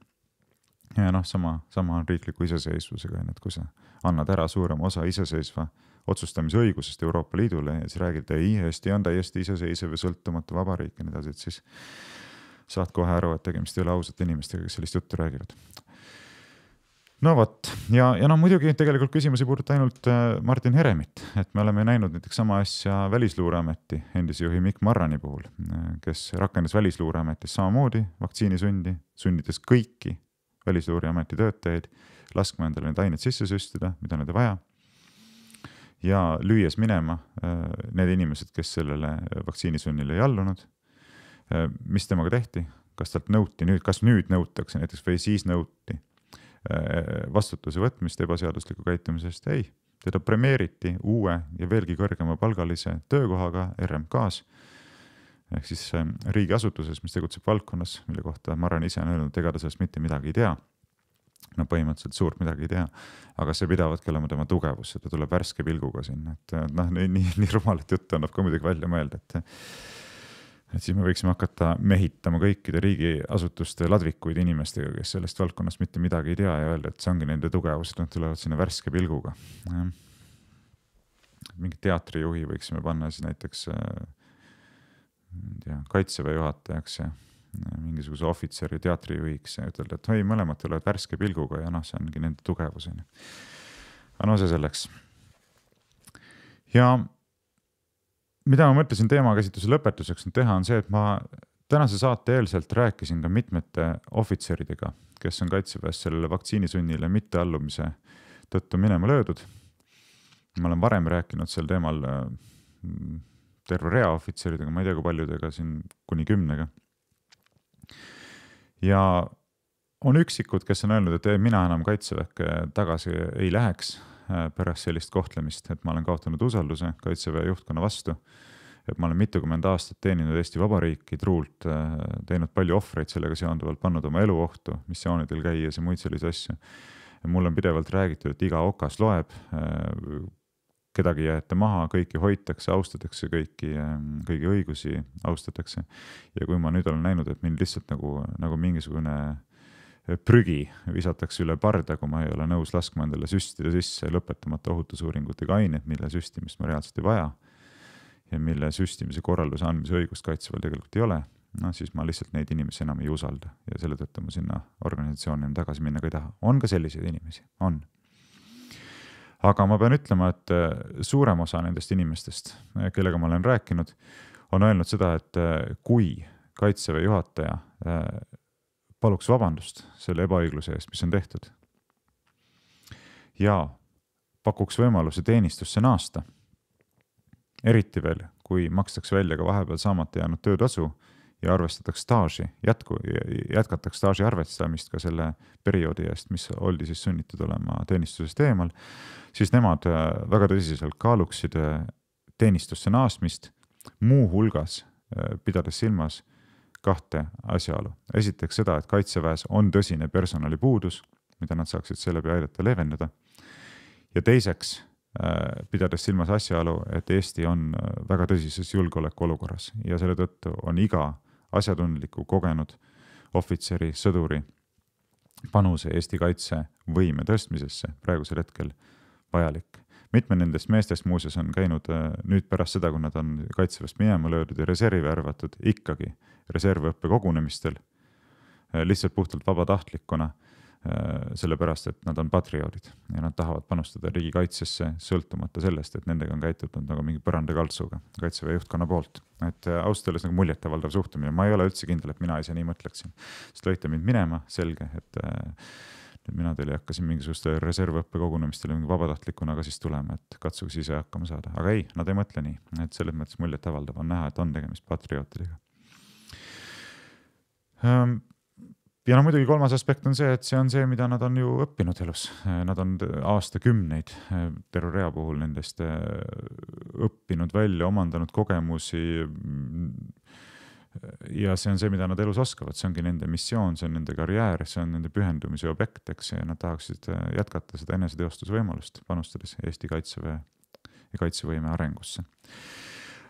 ja noh, sama, sama on riikliku iseseisvusega, onju, et kui sa annad ära suurema osa iseseisva otsustamisõigusest Euroopa Liidule ja siis räägid, ei, Eesti on täiesti iseseisev ja sõltumatu vabariik ja nii edasi, et siis saad kohe aru, et tegemist ei ole ausate inimestega, kes sellist juttu räägivad no vot ja, ja noh, muidugi tegelikult küsimus ei puuduta ainult äh, Martin Heremit, et me oleme näinud näiteks sama asja Välisluureameti endise juhi Mikk Marrani puhul, äh, kes rakendas Välisluureametis samamoodi vaktsiinisundi, sundides kõiki Välisluureameti töötajaid laskma endale neid aineid sisse süstida, mida nad ei vaja. ja lüües minema äh, need inimesed, kes sellele vaktsiinisunnile ei allunud. mis temaga tehti, kas talt nõuti nüüd, kas nüüd nõutakse näiteks või siis nõuti Äh, vastutuse võtmist ebaseadusliku käitumise eest, ei, teda premeeriti uue ja veelgi kõrgema palgalise töökohaga RMK-s ehk siis ähm, riigiasutuses, mis tegutseb valdkonnas, mille kohta Maran ise on öelnud, et ega ta sellest mitte midagi ei tea. no põhimõtteliselt suurt midagi ei tea, aga see pidavadki olema tema tugevus, et ta tuleb värske pilguga sinna, et äh, noh, nii, nii, nii rumalat juttu annab ka muidugi välja mõelda, et äh, et siis me võiksime hakata mehitama kõikide riigiasutuste ladvikuid inimestega, kes sellest valdkonnast mitte midagi ei tea ja öelda, et see ongi nende tugevus, et nad tulevad sinna värske pilguga. mingi teatrijuhi võiksime panna siis näiteks, äh, ma ei tea, kaitseväe juhatajaks ja mingisuguse ohvitseri teatrijuhiks ja ütelda, et oi, mõlemad tulevad värske pilguga ja noh, see ongi nende tugevus on ju. aga no see selleks. ja mida ma mõtlesin teemakäsitluse lõpetuseks nüüd teha, on see, et ma tänase saate eelselt rääkisin ka mitmete ohvitseridega, kes on kaitseväes sellele vaktsiinisunnile mitteallumise tõttu minema löödud. ma olen varem rääkinud sel teemal mm, terve rea ohvitseridega, ma ei tea, kui paljudega siin kuni kümnega. ja on üksikud, kes on öelnud, et ei, mina enam kaitseväkke tagasi ei läheks Äh, pärast sellist kohtlemist, et ma olen kaotanud usalduse kaitseväe juhtkonna vastu. et ma olen mitukümmend aastat teeninud Eesti Vabariiki truult, äh, teinud palju ohvreid sellega seonduvalt, pannud oma elu ohtu, missioonidel käies ja muid selliseid asju. mul on pidevalt räägitud, et iga okas loeb, äh, kedagi ei jäeta maha, kõiki hoitakse, austatakse kõiki, kõigi õigusi austatakse. ja kui ma nüüd olen näinud, et mind lihtsalt nagu, nagu mingisugune äh, prügi visatakse üle parda, kui ma ei ole nõus laskma endale süstida sisse lõpetamata ohutusuuringutega aineid, mille süstimist ma reaalselt ei vaja. ja mille süstimise korralduse andmise õigust kaitseval tegelikult ei ole, no siis ma lihtsalt neid inimesi enam ei usalda ja selle tõttu ma sinna organisatsiooni enam tagasi minna ka ei taha. on ka selliseid inimesi, on. aga ma pean ütlema, et äh, suurem osa nendest inimestest, äh, kellega ma olen rääkinud, on öelnud seda, et äh, kui kaitseväe juhataja paluks vabandust selle ebaõigluse eest, mis on tehtud. ja pakuks võimaluse teenistusse naasta. eriti veel, kui makstakse välja ka vahepeal saamata jäänud töötasu ja arvestatakse staaži, jätku, jätkatakse staaži arvestamist ka selle perioodi eest, mis oldi siis sunnitud olema teenistusest eemal, siis nemad äh, väga tõsiselt kaaluksid äh, teenistusse naasmist, muuhulgas äh, pidades silmas kahte asjaolu. esiteks seda, et kaitseväes on tõsine personalipuudus, mida nad saaksid seeläbi aidata leevendada. ja teiseks, äh, pidades silmas asjaolu, et Eesti on äh, väga tõsises julgeolekuolukorras ja selle tõttu on iga asjatundliku, kogenud ohvitseri, sõduri panuse Eesti kaitsevõime tõstmisesse praegusel hetkel vajalik mitmed nendest meestest muuseas on käinud äh, nüüd pärast seda, kui nad on kaitseväest minema löödud ja reservi värvatud ikkagi reservõppe kogunemistel. Äh, lihtsalt puhtalt vabatahtlikuna, äh, sellepärast et nad on patrioodid ja nad tahavad panustada riigikaitsesse, sõltumata sellest, et nendega on käitutud nagu mingi põrandakaltsuga kaitseväe juhtkonna poolt. et ausalt öeldes nagu muljetavaldav suhtumine, ma ei ole üldse kindel, et mina ise nii mõtleksin, sest lõite mind minema, selge, et äh, mina teil ei hakka siin mingisuguste reservõppekogunemistele mingi vabatahtlikuna ka siis tulema, et katsuge ise hakkama saada, aga ei, nad ei mõtle nii, et selles mõttes muljet avaldav on näha, et on tegemist patriootidega. Ehm, ja no muidugi kolmas aspekt on see, et see on see, mida nad on ju õppinud elus, ehm, nad on aastakümneid ehm, terve rea puhul nendest õppinud välja, omandanud kogemusi ja see on see, mida nad elus oskavad, see ongi nende missioon, see on nende karjäär, see on nende pühendumise objekt, eks, ja nad tahaksid äh, jätkata seda eneseteostusvõimalust, panustades Eesti kaitseväe ja kaitsevõime arengusse.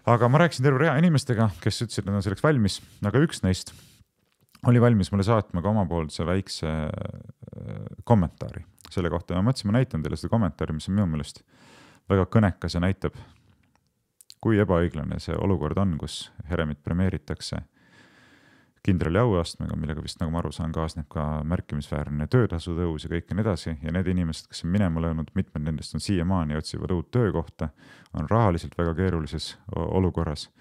aga ma rääkisin terve rea inimestega, kes ütlesid, et nad on selleks valmis, aga üks neist oli valmis mulle saatma ka omapoolse väikse äh, kommentaari selle kohta ja ma mõtlesin, ma näitan teile seda kommentaari, mis on minu meelest väga kõnekas ja näitab kui ebaõiglane see olukord on, kus heremit premeeritakse kindrali auastmega, millega vist, nagu ma aru saan, kaasneb ka märkimisväärne töötasu tõus ja kõik ja nii edasi ja need inimesed, kes on minema löönud, mitmed nendest on siiamaani, otsivad uut töökohta, on rahaliselt väga keerulises olukorras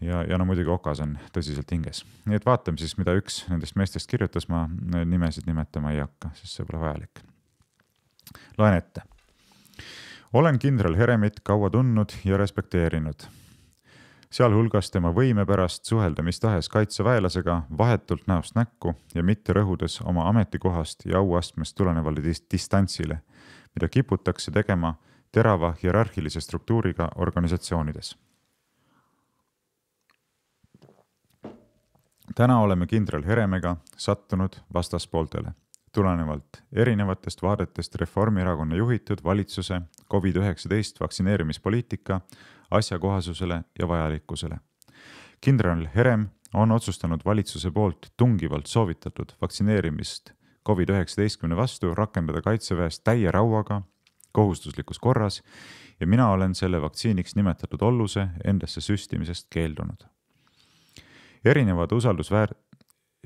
ja, ja no muidugi okas on tõsiselt hinges. nii et vaatame siis, mida üks nendest meestest kirjutas, ma nimesid nimetama ei hakka, sest see pole vajalik. loen ette olen kindral Heremit kaua tundnud ja respekteerinud, sealhulgas tema võime pärast suhelda mis tahes kaitseväelasega vahetult näost näkku ja mitte rõhudes oma ametikohast ja auastmest tulenevale distantsile, mida kiputakse tegema terava hierarhilise struktuuriga organisatsioonides. täna oleme kindral Heremega sattunud vastaspooltele tulenevalt erinevatest vaadetest Reformierakonna juhitud valitsuse Covid-19 vaktsineerimispoliitika asjakohasusele ja vajalikkusele. kindral Herem on otsustanud valitsuse poolt tungivalt soovitatud vaktsineerimist Covid-19 vastu rakendada Kaitseväes täie rauaga, kohustuslikus korras ja mina olen selle vaktsiiniks nimetatud olluse endasse süstimisest keeldunud erinevad usaldusväär-,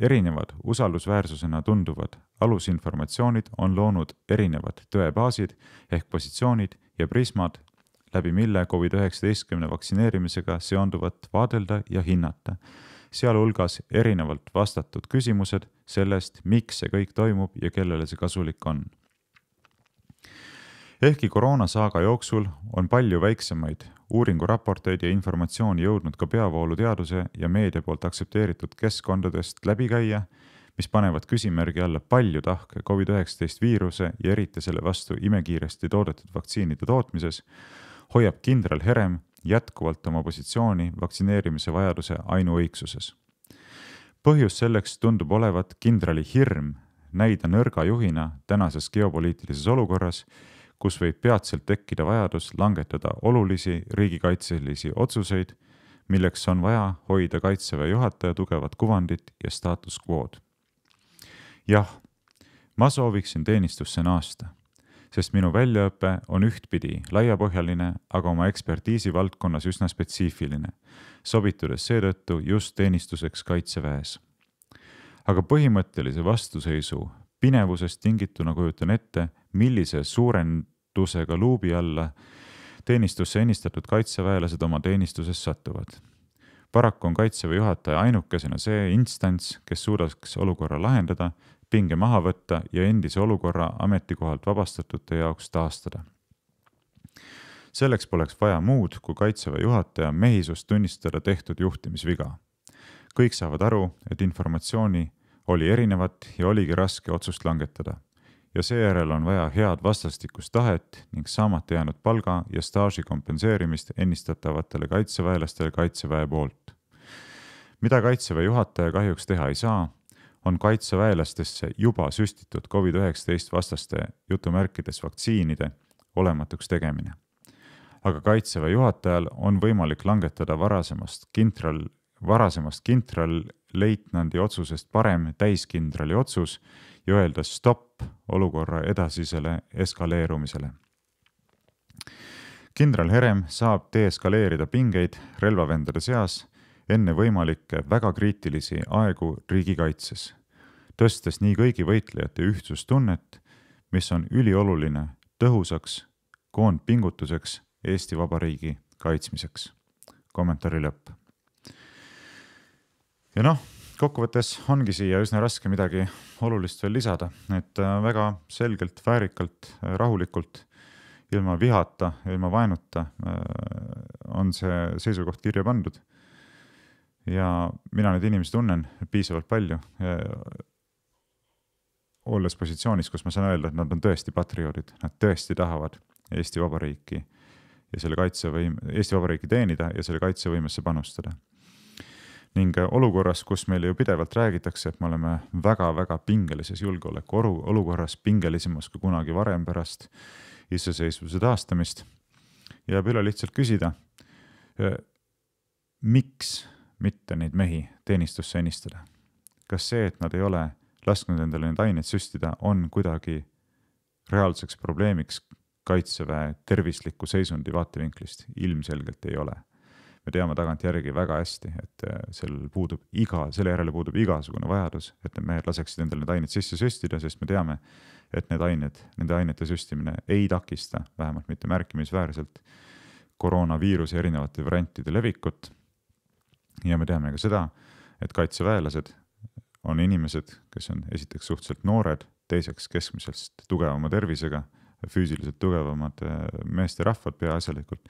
erinevad usaldusväärsusena tunduvad alusinformatsioonid on loonud erinevad tõebaasid ehk positsioonid ja prismad, läbi mille Covid-19 vaktsineerimisega seonduvat vaadelda ja hinnata, sealhulgas erinevalt vastatud küsimused sellest, miks see kõik toimub ja kellele see kasulik on ehkki koroonasaaga jooksul on palju väiksemaid uuringuraporteid ja informatsiooni jõudnud ka peavooluteaduse ja meedia poolt aktsepteeritud keskkondadest läbi käia, mis panevad küsimärgi alla palju tahke Covid-19 viiruse ja eriti selle vastu imekiiresti toodetud vaktsiinide tootmises, hoiab kindral Herem jätkuvalt oma positsiooni vaktsineerimise vajaduse ainuõigsuses. põhjus selleks tundub olevat kindrali hirm näida nõrga juhina tänases geopoliitilises olukorras kus võib peatselt tekkida vajadus langetada olulisi riigikaitselisi otsuseid, milleks on vaja hoida Kaitseväe juhataja tugevat kuvandit ja staatus quo'd. jah, ma sooviksin teenistusse naasta, sest minu väljaõpe on ühtpidi laiapõhjaline, aga oma ekspertiisi valdkonnas üsna spetsiifiline, sobitudes seetõttu just teenistuseks Kaitseväes. aga põhimõttelise vastuseisu pinevusest tingituna kujutan ette, millise suurendusega luubi alla teenistusse ennistatud kaitseväelased oma teenistuses satuvad. paraku on kaitseväe juhataja ainukesena see instants, kes suudaks olukorra lahendada, pinge maha võtta ja endise olukorra ametikohalt vabastatute jaoks taastada. selleks poleks vaja muud, kui kaitseväe juhataja mehisust tunnistada tehtud juhtimisviga kõik saavad aru, et informatsiooni oli erinevat ja oligi raske otsust langetada. ja seejärel on vaja head vastastikust tahet ning saamata jäänud palga ja staaži kompenseerimist ennistatavatele kaitseväelastele Kaitseväe poolt. mida Kaitseväe juhataja kahjuks teha ei saa, on kaitseväelastesse juba süstitud Covid-19 vastaste jutumärkides vaktsiinide olematuks tegemine. aga Kaitseväe juhatajal on võimalik langetada varasemast kindral, varasemast kindral leitnandi otsusest parem täiskinndrali otsus ja öelda stopp olukorra edasisele eskaleerumisele. kindral Herem saab deeskaleerida pingeid relvavendade seas enne võimalikke väga kriitilisi aegu riigikaitses, tõstes nii kõigi võitlejate ühtsustunnet, mis on ülioluline tõhusaks koondpingutuseks Eesti Vabariigi kaitsmiseks. kommentaari lõpp ja noh, kokkuvõttes ongi siia üsna raske midagi olulist veel lisada, et äh, väga selgelt, väärikalt, äh, rahulikult, ilma vihata, ilma vaenuta äh, on see seisukoht kirja pandud. ja mina neid inimesi tunnen piisavalt palju, olles positsioonis, kus ma saan öelda, et nad on tõesti patrioodid, nad tõesti tahavad Eesti Vabariiki ja selle kaitsevõime, Eesti Vabariiki teenida ja selle kaitsevõimesse panustada ning olukorras, kus meile ju pidevalt räägitakse, et me oleme väga-väga pingelises julgeolekuolukorras, pingelisemas kui kunagi varem pärast iseseisvuse taastamist, jääb üle lihtsalt küsida, eh, miks mitte neid mehi teenistusse ennistada? kas see, et nad ei ole lasknud endale neid aineid süstida, on kuidagi reaalseks probleemiks Kaitseväe tervisliku seisundi vaatevinklist? ilmselgelt ei ole me teame tagantjärgi väga hästi, et äh, seal puudub iga, selle järele puudub igasugune vajadus, et need mehed laseksid endale need ained sisse süstida, sest me teame, et need ained, nende ainete süstimine ei takista, vähemalt mitte märkimisväärselt, koroonaviiruse erinevate variantide levikut. ja me teame ka seda, et kaitseväelased on inimesed, kes on esiteks suhteliselt noored, teiseks keskmisest tugevama tervisega, füüsiliselt tugevamad äh, meesterahvad peaasjalikult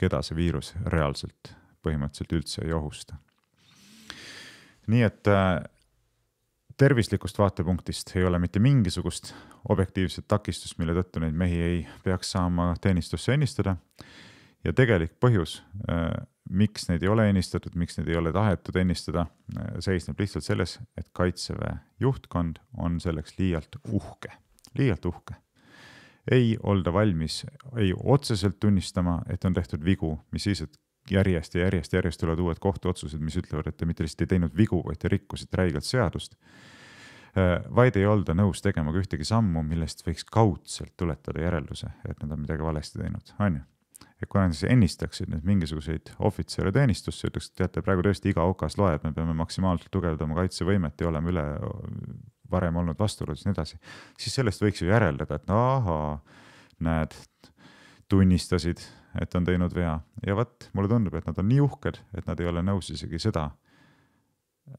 keda see viirus reaalselt põhimõtteliselt üldse ei ohusta. nii et äh, tervislikust vaatepunktist ei ole mitte mingisugust objektiivset takistust, mille tõttu neid mehi ei peaks saama teenistusse ennistada. ja tegelik põhjus, äh, miks neid ei ole ennistatud, miks neid ei ole tahetud ennistada, äh, seisneb lihtsalt selles, et kaitseväe juhtkond on selleks liialt uhke, liialt uhke ei olda valmis ei otseselt tunnistama, et on tehtud vigu, mis siis, et järjest ja järjest ja järjest tulevad uued kohtuotsused, mis ütlevad, et te mitte lihtsalt ei teinud vigu, vaid te rikkusite räigelt seadust. Äh, vaid ei olda nõus tegema ka ühtegi sammu, millest võiks kaudselt tuletada järelduse, et nad on midagi valesti teinud, on ju et kui nad siis ennistaksid nüüd mingisuguseid ohvitsere teenistusse, ütleks, et teate, praegu tõesti iga okas loeb, me peame maksimaalselt tugevdama kaitsevõimet ja oleme üle varem olnud vastuolus ja nii edasi, siis sellest võiks ju järeldada, et no ahaa, näed, tunnistasid, et on teinud vea ja vot mulle tundub, et nad on nii uhked, et nad ei ole nõus isegi seda äh,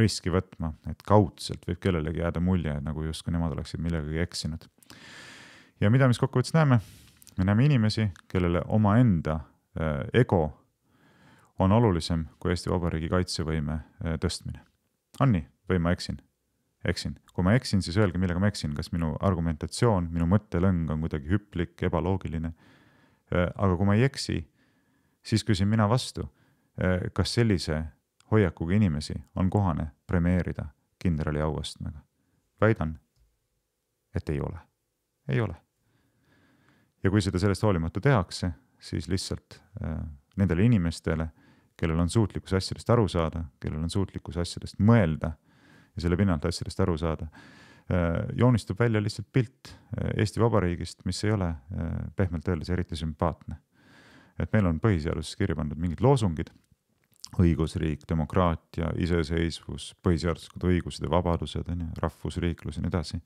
riski võtma, et kaudselt võib kellelegi jääda mulje, nagu justkui nemad oleksid millegagi eksinud. ja mida me siis kokkuvõttes näeme? me näeme inimesi, kellele omaenda äh, ego on olulisem kui Eesti Vabariigi kaitsevõime äh, tõstmine. on nii või ma eksin? eksin. kui ma eksin, siis öelge, millega ma eksin, kas minu argumentatsioon, minu mõttelõng on kuidagi hüplik, ebaloogiline. Äh, aga kui ma ei eksi, siis küsin mina vastu, äh, kas sellise hoiakuga inimesi on kohane premeerida kindrali auastmega? väidan, et ei ole, ei ole. ja kui seda sellest hoolimata tehakse, siis lihtsalt äh, nendele inimestele, kellel on suutlikkus asjadest aru saada, kellel on suutlikkus asjadest mõelda ja selle pinnalt asjadest aru saada. Äh, joonistub välja lihtsalt pilt äh, Eesti Vabariigist, mis ei ole äh, pehmelt öeldes eriti sümpaatne. et meil on põhiseaduses kirja pandud mingid loosungid, õigusriik, demokraatia, iseseisvus, põhiseaduslikud õigused ja vabadused, on ju, rahvusriiklus ja nii edasi.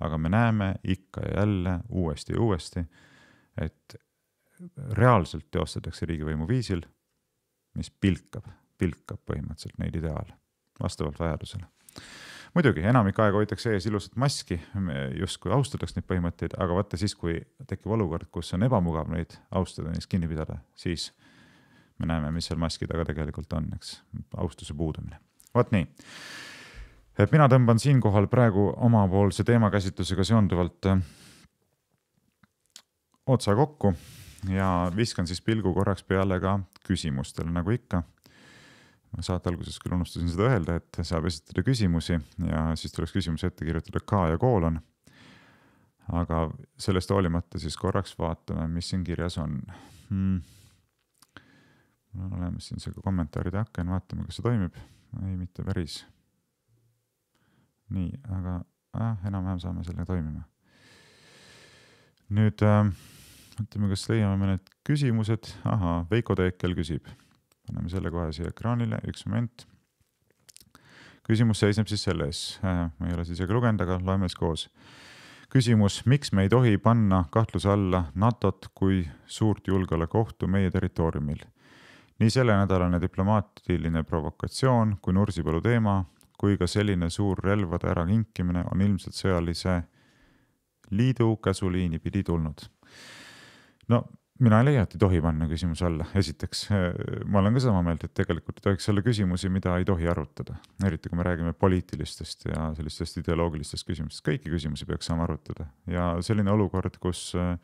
aga me näeme ikka ja jälle uuesti ja uuesti, et reaalselt teostatakse riigivõimu viisil, mis pilkab, pilkab põhimõtteliselt neid ideaale vastavalt vajadusele muidugi enamik aega hoitakse ees ilusat maski, justkui austataks neid põhimõtteid, aga vaata siis, kui tekib olukord, kus on ebamugav neid austada, neist kinni pidada, siis me näeme, mis seal maski taga tegelikult on, eks, austuse puudumine. vot nii. mina tõmban siinkohal praegu omapoolse teemakäsitlusega seonduvalt äh, otsa kokku ja viskan siis pilgu korraks peale ka küsimustele, nagu ikka saate alguses küll unustasin seda öelda, et saab esitada küsimusi ja siis tuleks küsimuse ette kirjutada K ja koolon. aga sellest hoolimata siis korraks vaatame, mis siin kirjas on hmm.. mul on olemas siin see kommentaaride aken, vaatame, kas see toimib. ei, mitte päris. nii, aga ah, enam-vähem saame selle toimima. nüüd äh, vaatame, kas leiame mõned küsimused. ahaa, Veiko Teekel küsib paneme selle kohe siia ekraanile, üks moment. küsimus seisneb siis selles, äh, ma ei ole siis ega lugenud, aga loeme siis koos. küsimus, miks me ei tohi panna kahtluse alla NATO-t kui suurt julgeolekuohtu meie territooriumil? nii sellenädalane diplomaatiline provokatsioon kui Nursipalu teema kui ka selline suur relvade ärakinkimine on ilmselt sõjalise liidu käsuliini pidi tulnud. no mina ei leia, et ei tohi panna küsimuse alla, esiteks äh, ma olen ka sama meelt, et tegelikult ei tohiks olla küsimusi, mida ei tohi arutada, eriti kui me räägime poliitilistest ja sellistest ideoloogilistest küsimustest, kõiki küsimusi peaks saama arutada ja selline olukord, kus äh,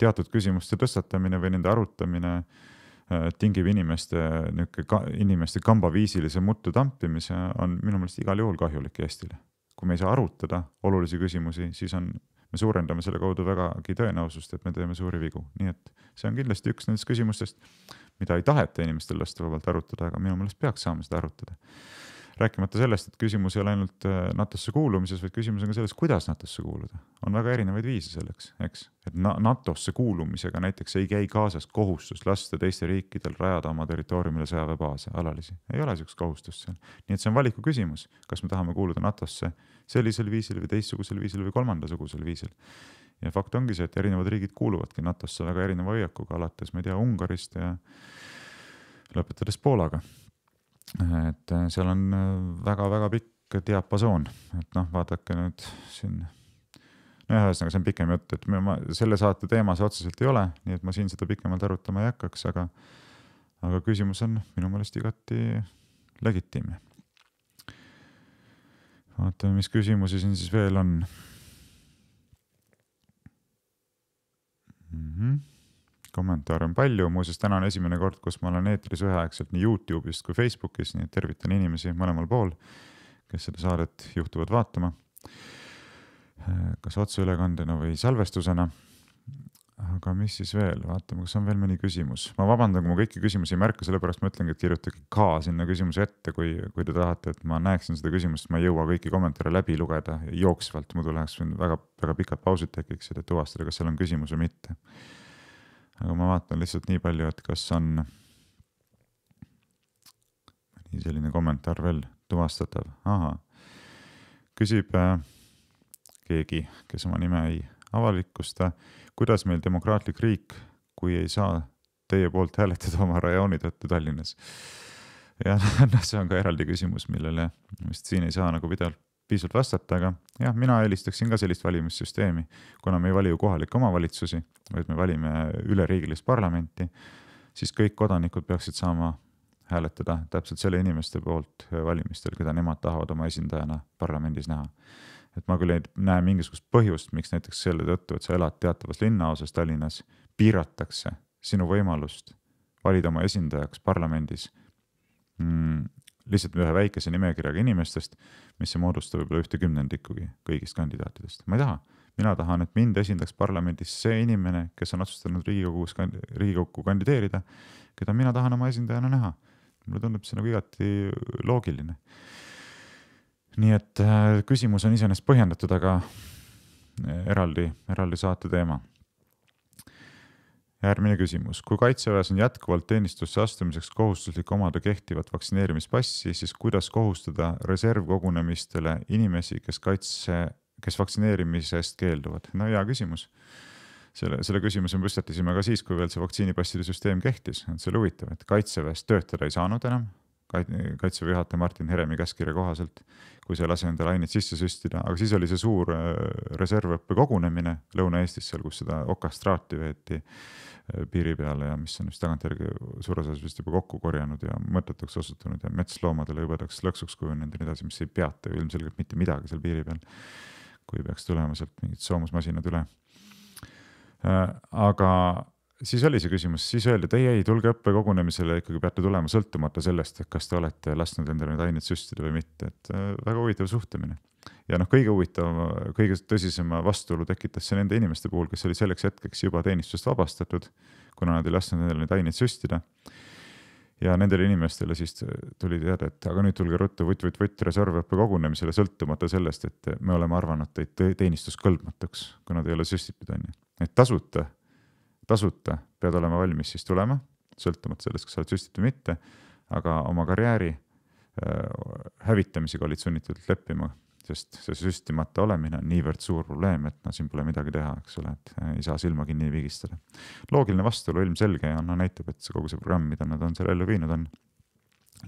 teatud küsimuste tõstatamine või nende arutamine äh, tingib inimeste niisugune ka, inimeste kambaviisilise muttu tampimise, on minu meelest igal juhul kahjulik Eestile. kui me ei saa arutada olulisi küsimusi, siis on me suurendame selle kaudu vägagi tõenäosust, et me teeme suuri vigu, nii et see on kindlasti üks nendest küsimustest, mida ei taheta inimestel lasta vabalt arutada, aga minu meelest peaks saama seda arutada rääkimata sellest, et küsimus ei ole ainult äh, NATO-sse kuulumises, vaid küsimus on ka selles, kuidas NATO-sse kuuluda. on väga erinevaid viise selleks, eks, et NATO-sse kuulumisega näiteks ei käi kaasas kohustust lasta teistel riikidel rajada oma territooriumile sõjaväebaase, alalisi, ei ole sihukest kohustust seal. nii et see on valiku küsimus, kas me tahame kuuluda NATO-sse sellisel viisil või teistsugusel viisil või kolmandasugusel viisil ja fakt ongi see, et erinevad riigid kuuluvadki NATO-sse väga erineva hoiakuga, alates, ma ei tea, Ungarist ja lõpetades Poolaga et äh, seal on väga-väga äh, pikk diapasoon, et noh, vaadake nüüd siin. nojah, ühesõnaga see on pikem jutt, et ma selle saate teema see otseselt ei ole, nii et ma siin seda pikemalt arutama ei hakkaks, aga, aga küsimus on minu meelest igati legitiimne. vaatame, mis küsimusi siin siis veel on mm. -hmm kommentaare on palju, muuseas, täna on esimene kord, kus ma olen eetris üheaegselt nii Youtube'ist kui Facebook'is, nii et tervitan inimesi mõlemal pool, kes seda saadet juhtuvad vaatama. kas otseülekandena või salvestusena. aga mis siis veel, vaatame, kas on veel mõni küsimus, ma vabandan, kui ma kõiki küsimusi ei märka, sellepärast ma ütlengi, et kirjutage ka sinna küsimuse ette, kui, kui te tahate, et ma näeksin seda küsimust, ma ei jõua kõiki kommentaare läbi lugeda jooksvalt, muidu läheks väga-väga pikad pausid tekiksid, et tuvastada, kas seal on küsimus või mitte aga ma vaatan lihtsalt nii palju, et kas on mõni selline kommentaar veel tuvastatav, ahah. küsib äh, keegi, kes oma nime ei avalikusta, kuidas meil demokraatlik riik, kui ei saa teie poolt hääletada oma rajooni tõttu Tallinnas? jah, noh, see on ka eraldi küsimus, millele vist siin ei saa nagu pidevalt piisavalt vastata, aga jah, mina eelistaksin ka sellist valimissüsteemi, kuna me ei vali ju kohalikke omavalitsusi, vaid me valime üleriigilist parlamenti, siis kõik kodanikud peaksid saama hääletada täpselt selle inimeste poolt valimistel, keda nemad tahavad oma esindajana parlamendis näha. et ma küll ei näe mingisugust põhjust, miks näiteks selle tõttu, et sa elad teatavas linnaosas Tallinnas, piiratakse sinu võimalust valida oma esindajaks parlamendis mm, lihtsalt ühe väikese nimekirjaga inimestest, mis ei moodusta võib-olla ühte kümnendikugi kõigist kandidaatidest, ma ei taha. mina tahan, et mind esindaks parlamendis see inimene, kes on otsustanud Riigikogus, Riigikokku kandideerida, keda mina tahan oma esindajana näha. mulle tundub see nagu igati loogiline. nii et äh, küsimus on iseenesest põhjendatud, aga äh, eraldi, eraldi saate teema järgmine küsimus, kui kaitseväes on jätkuvalt teenistusse astumiseks kohustuslik omada kehtivat vaktsineerimispassi, siis kuidas kohustada reservkogunemistele inimesi, kes kaitse, kes vaktsineerimisest keelduvad? no hea küsimus. selle, selle küsimuse me püstitasime ka siis, kui veel see vaktsiinipasside süsteem kehtis, et see oli huvitav, et kaitseväes töötada ei saanud enam kaitseväe juhataja Martin Heremi käskkirja kohaselt, kui sa ei lase endale ainet sisse süstida, aga siis oli see suur äh, reservõppe kogunemine Lõuna-Eestis seal, kus seda okastraati veeti äh, piiri peale ja mis on vist tagantjärgi suures osas vist juba kokku korjanud ja mõttetuks osutunud ja metsloomadele hõbedaks lõksuks kujunenud ja nii edasi, mis ei peata ju ilmselgelt mitte midagi seal piiri peal. kui peaks tulema sealt mingid soomusmasinad üle. Äh, aga siis oli see küsimus, siis öeldi, et ei, ei tulge õppekogunemisele, ikkagi peate tulema, sõltumata sellest, et kas te olete lasknud endale neid aineid süstida või mitte, et äh, väga huvitav suhtumine. ja noh, kõige huvitavama, kõige tõsisema vastuolu tekitas see nende inimeste puhul, kes olid selleks hetkeks juba teenistusest vabastatud, kuna nad ei lasknud endale neid aineid süstida. ja nendele inimestele siis tuli teada, et aga nüüd tulge ruttu vutt-vutt-vutt reservõppekogunemisele, sõltumata sellest, et me oleme arvanud teid teenistuskõlbmatuks, kuna te ei ole süstitud, on ju, et tasuta tasuta pead olema valmis siis tulema, sõltumata sellest, kas sa oled süstitud või mitte, aga oma karjääri äh, hävitamisega olid sunnitud leppima, sest see süstimata olemine on niivõrd suur probleem, et noh, siin pole midagi teha, eks ole, et äh, ei saa silma kinni pigistada. loogiline vastuolu ilmselge ja noh, näitab, et see kogu see programm, mida nad on seal ellu viinud, on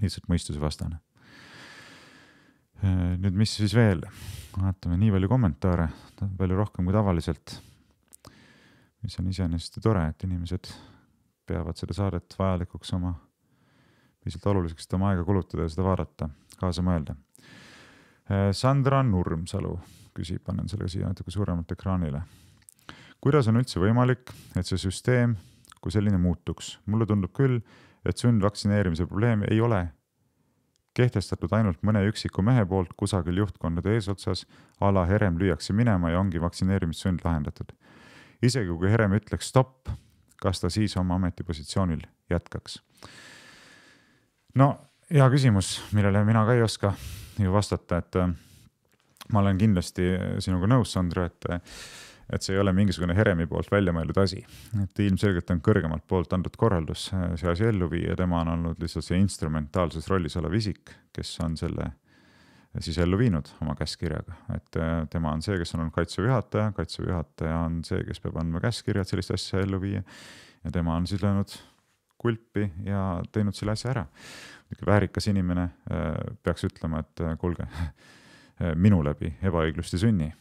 lihtsalt mõistusevastane. Äh, nüüd, mis siis veel, vaatame nii palju kommentaare, palju rohkem kui tavaliselt mis on iseenesest ju tore, et inimesed peavad seda saadet vajalikuks oma, piisavalt oluliseks, et oma aega kulutada ja seda vaadata, kaasa mõelda. Äh, Sandra Nurmsalu küsib, panen selle siia natuke suuremalt ekraanile. kuidas on üldse võimalik, et see süsteem kui selline muutuks? mulle tundub küll, et sundvaktsineerimise probleem ei ole kehtestatud ainult mõne üksiku mehe poolt kusagil juhtkondade eesotsas, a la herem lüüakse minema ja ongi vaktsineerimissund lahendatud isegi kui Herem ütleks stopp, kas ta siis oma ametipositsioonil jätkaks? no hea küsimus, millele mina ka ei oska ju vastata, et äh, ma olen kindlasti sinuga nõus, Sandra, et äh, et see ei ole mingisugune Heremi poolt välja mõeldud asi, et ilmselgelt on kõrgemalt poolt antud korraldus äh, see asi ellu viia, tema on olnud lihtsalt see instrumentaalses rollis olev isik, kes on selle siis ellu viinud oma käskkirjaga, et äh, tema on see, kes on olnud kaitseväe juhataja, kaitseväe juhataja on see, kes peab andma käskkirja, et sellist asja ellu viia. ja tema on siis löönud kulpi ja teinud selle asja ära. väärikas inimene äh, peaks ütlema, et äh, kuulge, minu läbi ebaõiglust ei sünni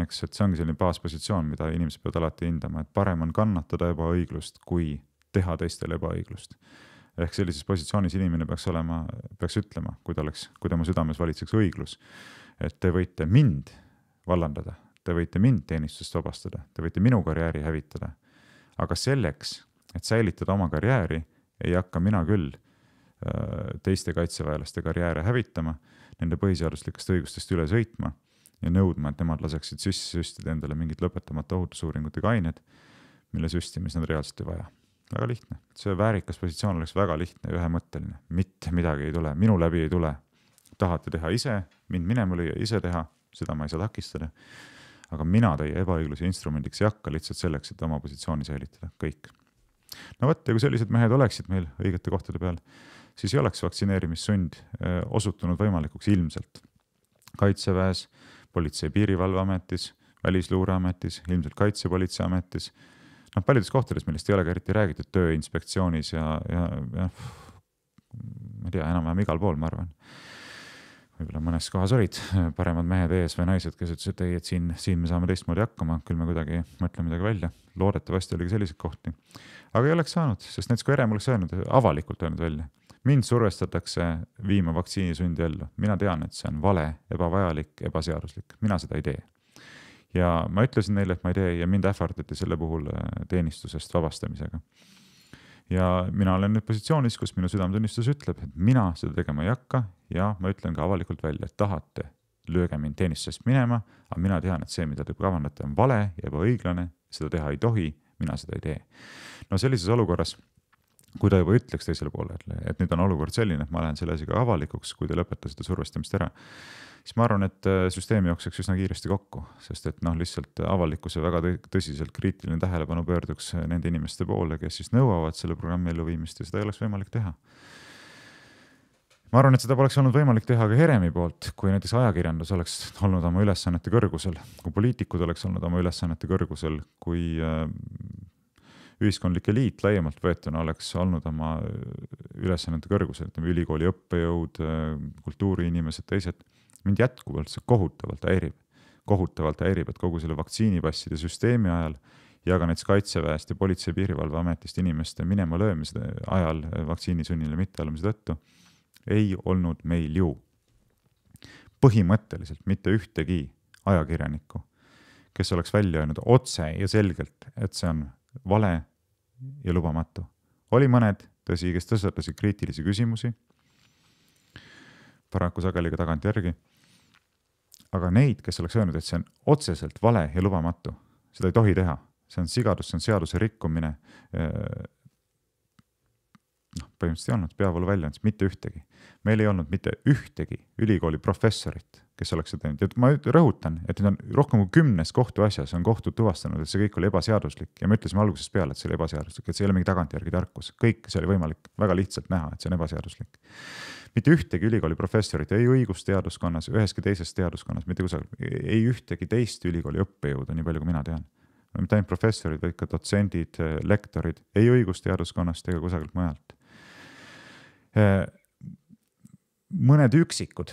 eks, et see ongi selline baaspositsioon, mida inimesed peavad alati hindama, et parem on kannatada ebaõiglust, kui teha teistele ebaõiglust ehk sellises positsioonis inimene peaks olema, peaks ütlema, kui ta oleks, kui tema südames valitseks õiglus. et te võite mind vallandada, te võite mind teenistusest vabastada, te võite minu karjääri hävitada. aga selleks, et säilitada oma karjääri, ei hakka mina küll äh, teiste kaitseväelaste karjääre hävitama, nende põhiseaduslikest õigustest üle sõitma ja nõudma, et nemad laseksid sisse süstida endale mingid lõpetamata ohutusuuringutega ained, mille süstimist nad reaalselt ei vaja väga lihtne, see väärikas positsioon oleks väga lihtne, ühemõtteline, mitte midagi ei tule, minu läbi ei tule. tahate teha ise, mind minema lüüa, ise teha, seda ma ei saa takistada. aga mina teie ebaõigluse instrumendiks ei hakka lihtsalt selleks, et oma positsiooni säilitada, kõik. no vot, ja kui sellised mehed oleksid meil õigete kohtade peal, siis ei oleks vaktsineerimissund äh, osutunud võimalikuks ilmselt. kaitseväes, Politsei- ja Piirivalveametis, Välisluureametis, ilmselt Kaitsepolitseiametis noh, paljudes kohtades, millest ei ole ka eriti räägitud, Tööinspektsioonis ja, ja, ja ma ei tea, enam-vähem igal pool, ma arvan võib-olla mõnes kohas olid paremad mehed ees või naised, kes ütlesid, et ei, et siin, siin me saame teistmoodi hakkama, küll me kuidagi mõtleme midagi välja. loodetavasti oli ka selliseid kohti. aga ei oleks saanud, sest näiteks kui Herem oleks öelnud, avalikult öelnud välja, mind survestatakse viima vaktsiini sundi ellu, mina tean, et see on vale, ebavajalik, ebaseaduslik, mina seda ei tee ja ma ütlesin neile, et ma ei tee ja mind ähvardati selle puhul äh, teenistusest vabastamisega. ja mina olen nüüd positsioonis, kus minu südametunnistus ütleb, et mina seda tegema ei hakka ja ma ütlen ka avalikult välja, et tahate, lööge mind teenistusest minema, aga mina tean, et see, mida te kavandate, on vale ja ebaõiglane, seda teha ei tohi, mina seda ei tee. no sellises olukorras kui ta juba ütleks teisele poolele, et nüüd on olukord selline, et ma lähen selle asjaga avalikuks, kui te lõpetasite survestamist ära siis ma arvan, et äh, süsteem jookseks üsna kiiresti kokku, sest et noh, lihtsalt avalikkuse väga tõsiselt kriitiline tähelepanu pöörduks äh, nende inimeste poole, kes siis nõuavad selle programmi elluviimist ja seda ei oleks võimalik teha ma arvan, et seda poleks olnud võimalik teha ka Heremi poolt, kui näiteks ajakirjandus oleks olnud oma ülesannete kõrgusel, kui poliitikud oleks olnud oma ülesannete kõrgusel, kui äh, ühiskondlik eliit laiemalt võetuna oleks olnud oma ülesannete kõrgusel, ütleme ülikooli õppejõud, kultuuriinimesed, teised mind jätkuvalt see kohutavalt häirib, kohutavalt häirib, et kogu selle vaktsiinipasside süsteemi ajal ja ka näiteks Kaitseväest ja Politsei- ja Piirivalveametist inimeste minema löömise ajal eh, vaktsiinisunnile mitteallumise tõttu ei olnud meil ju põhimõtteliselt mitte ühtegi ajakirjanikku, kes oleks välja öelnud otse ja selgelt, et see on vale ja lubamatu. oli mõned, tõsi, kes tõstatasid kriitilisi küsimusi, paraku sageli ka tagantjärgi aga neid, kes oleks öelnud, et see on otseselt vale ja lubamatu, seda ei tohi teha, see on sigadus, see on seaduse rikkumine noh, põhimõtteliselt ei olnud peavooluväljaandes mitte ühtegi. meil ei olnud mitte ühtegi ülikooli professorit, kes oleks seda teinud ja ma rõhutan, et nüüd on rohkem kui kümnes kohtuasjas on kohtud tuvastanud, et see kõik oli ebaseaduslik ja me ütlesime algusest peale, et see oli ebaseaduslik, et see ei ole mingi tagantjärgi tarkus, kõik see oli võimalik väga lihtsalt näha, et see on ebaseaduslik. mitte ühtegi ülikooli professorit ei õigusteaduskonnas, üheski teises teaduskonnas, mitte kusagil, ei ühtegi teist ülikooli õppejõudu, nii palju kui mina tean mitte ainult professorid, vaid ka dotsendid, lektorid, ei õigusteaduskonnas ega kusagilt mujalt Äh, mõned üksikud,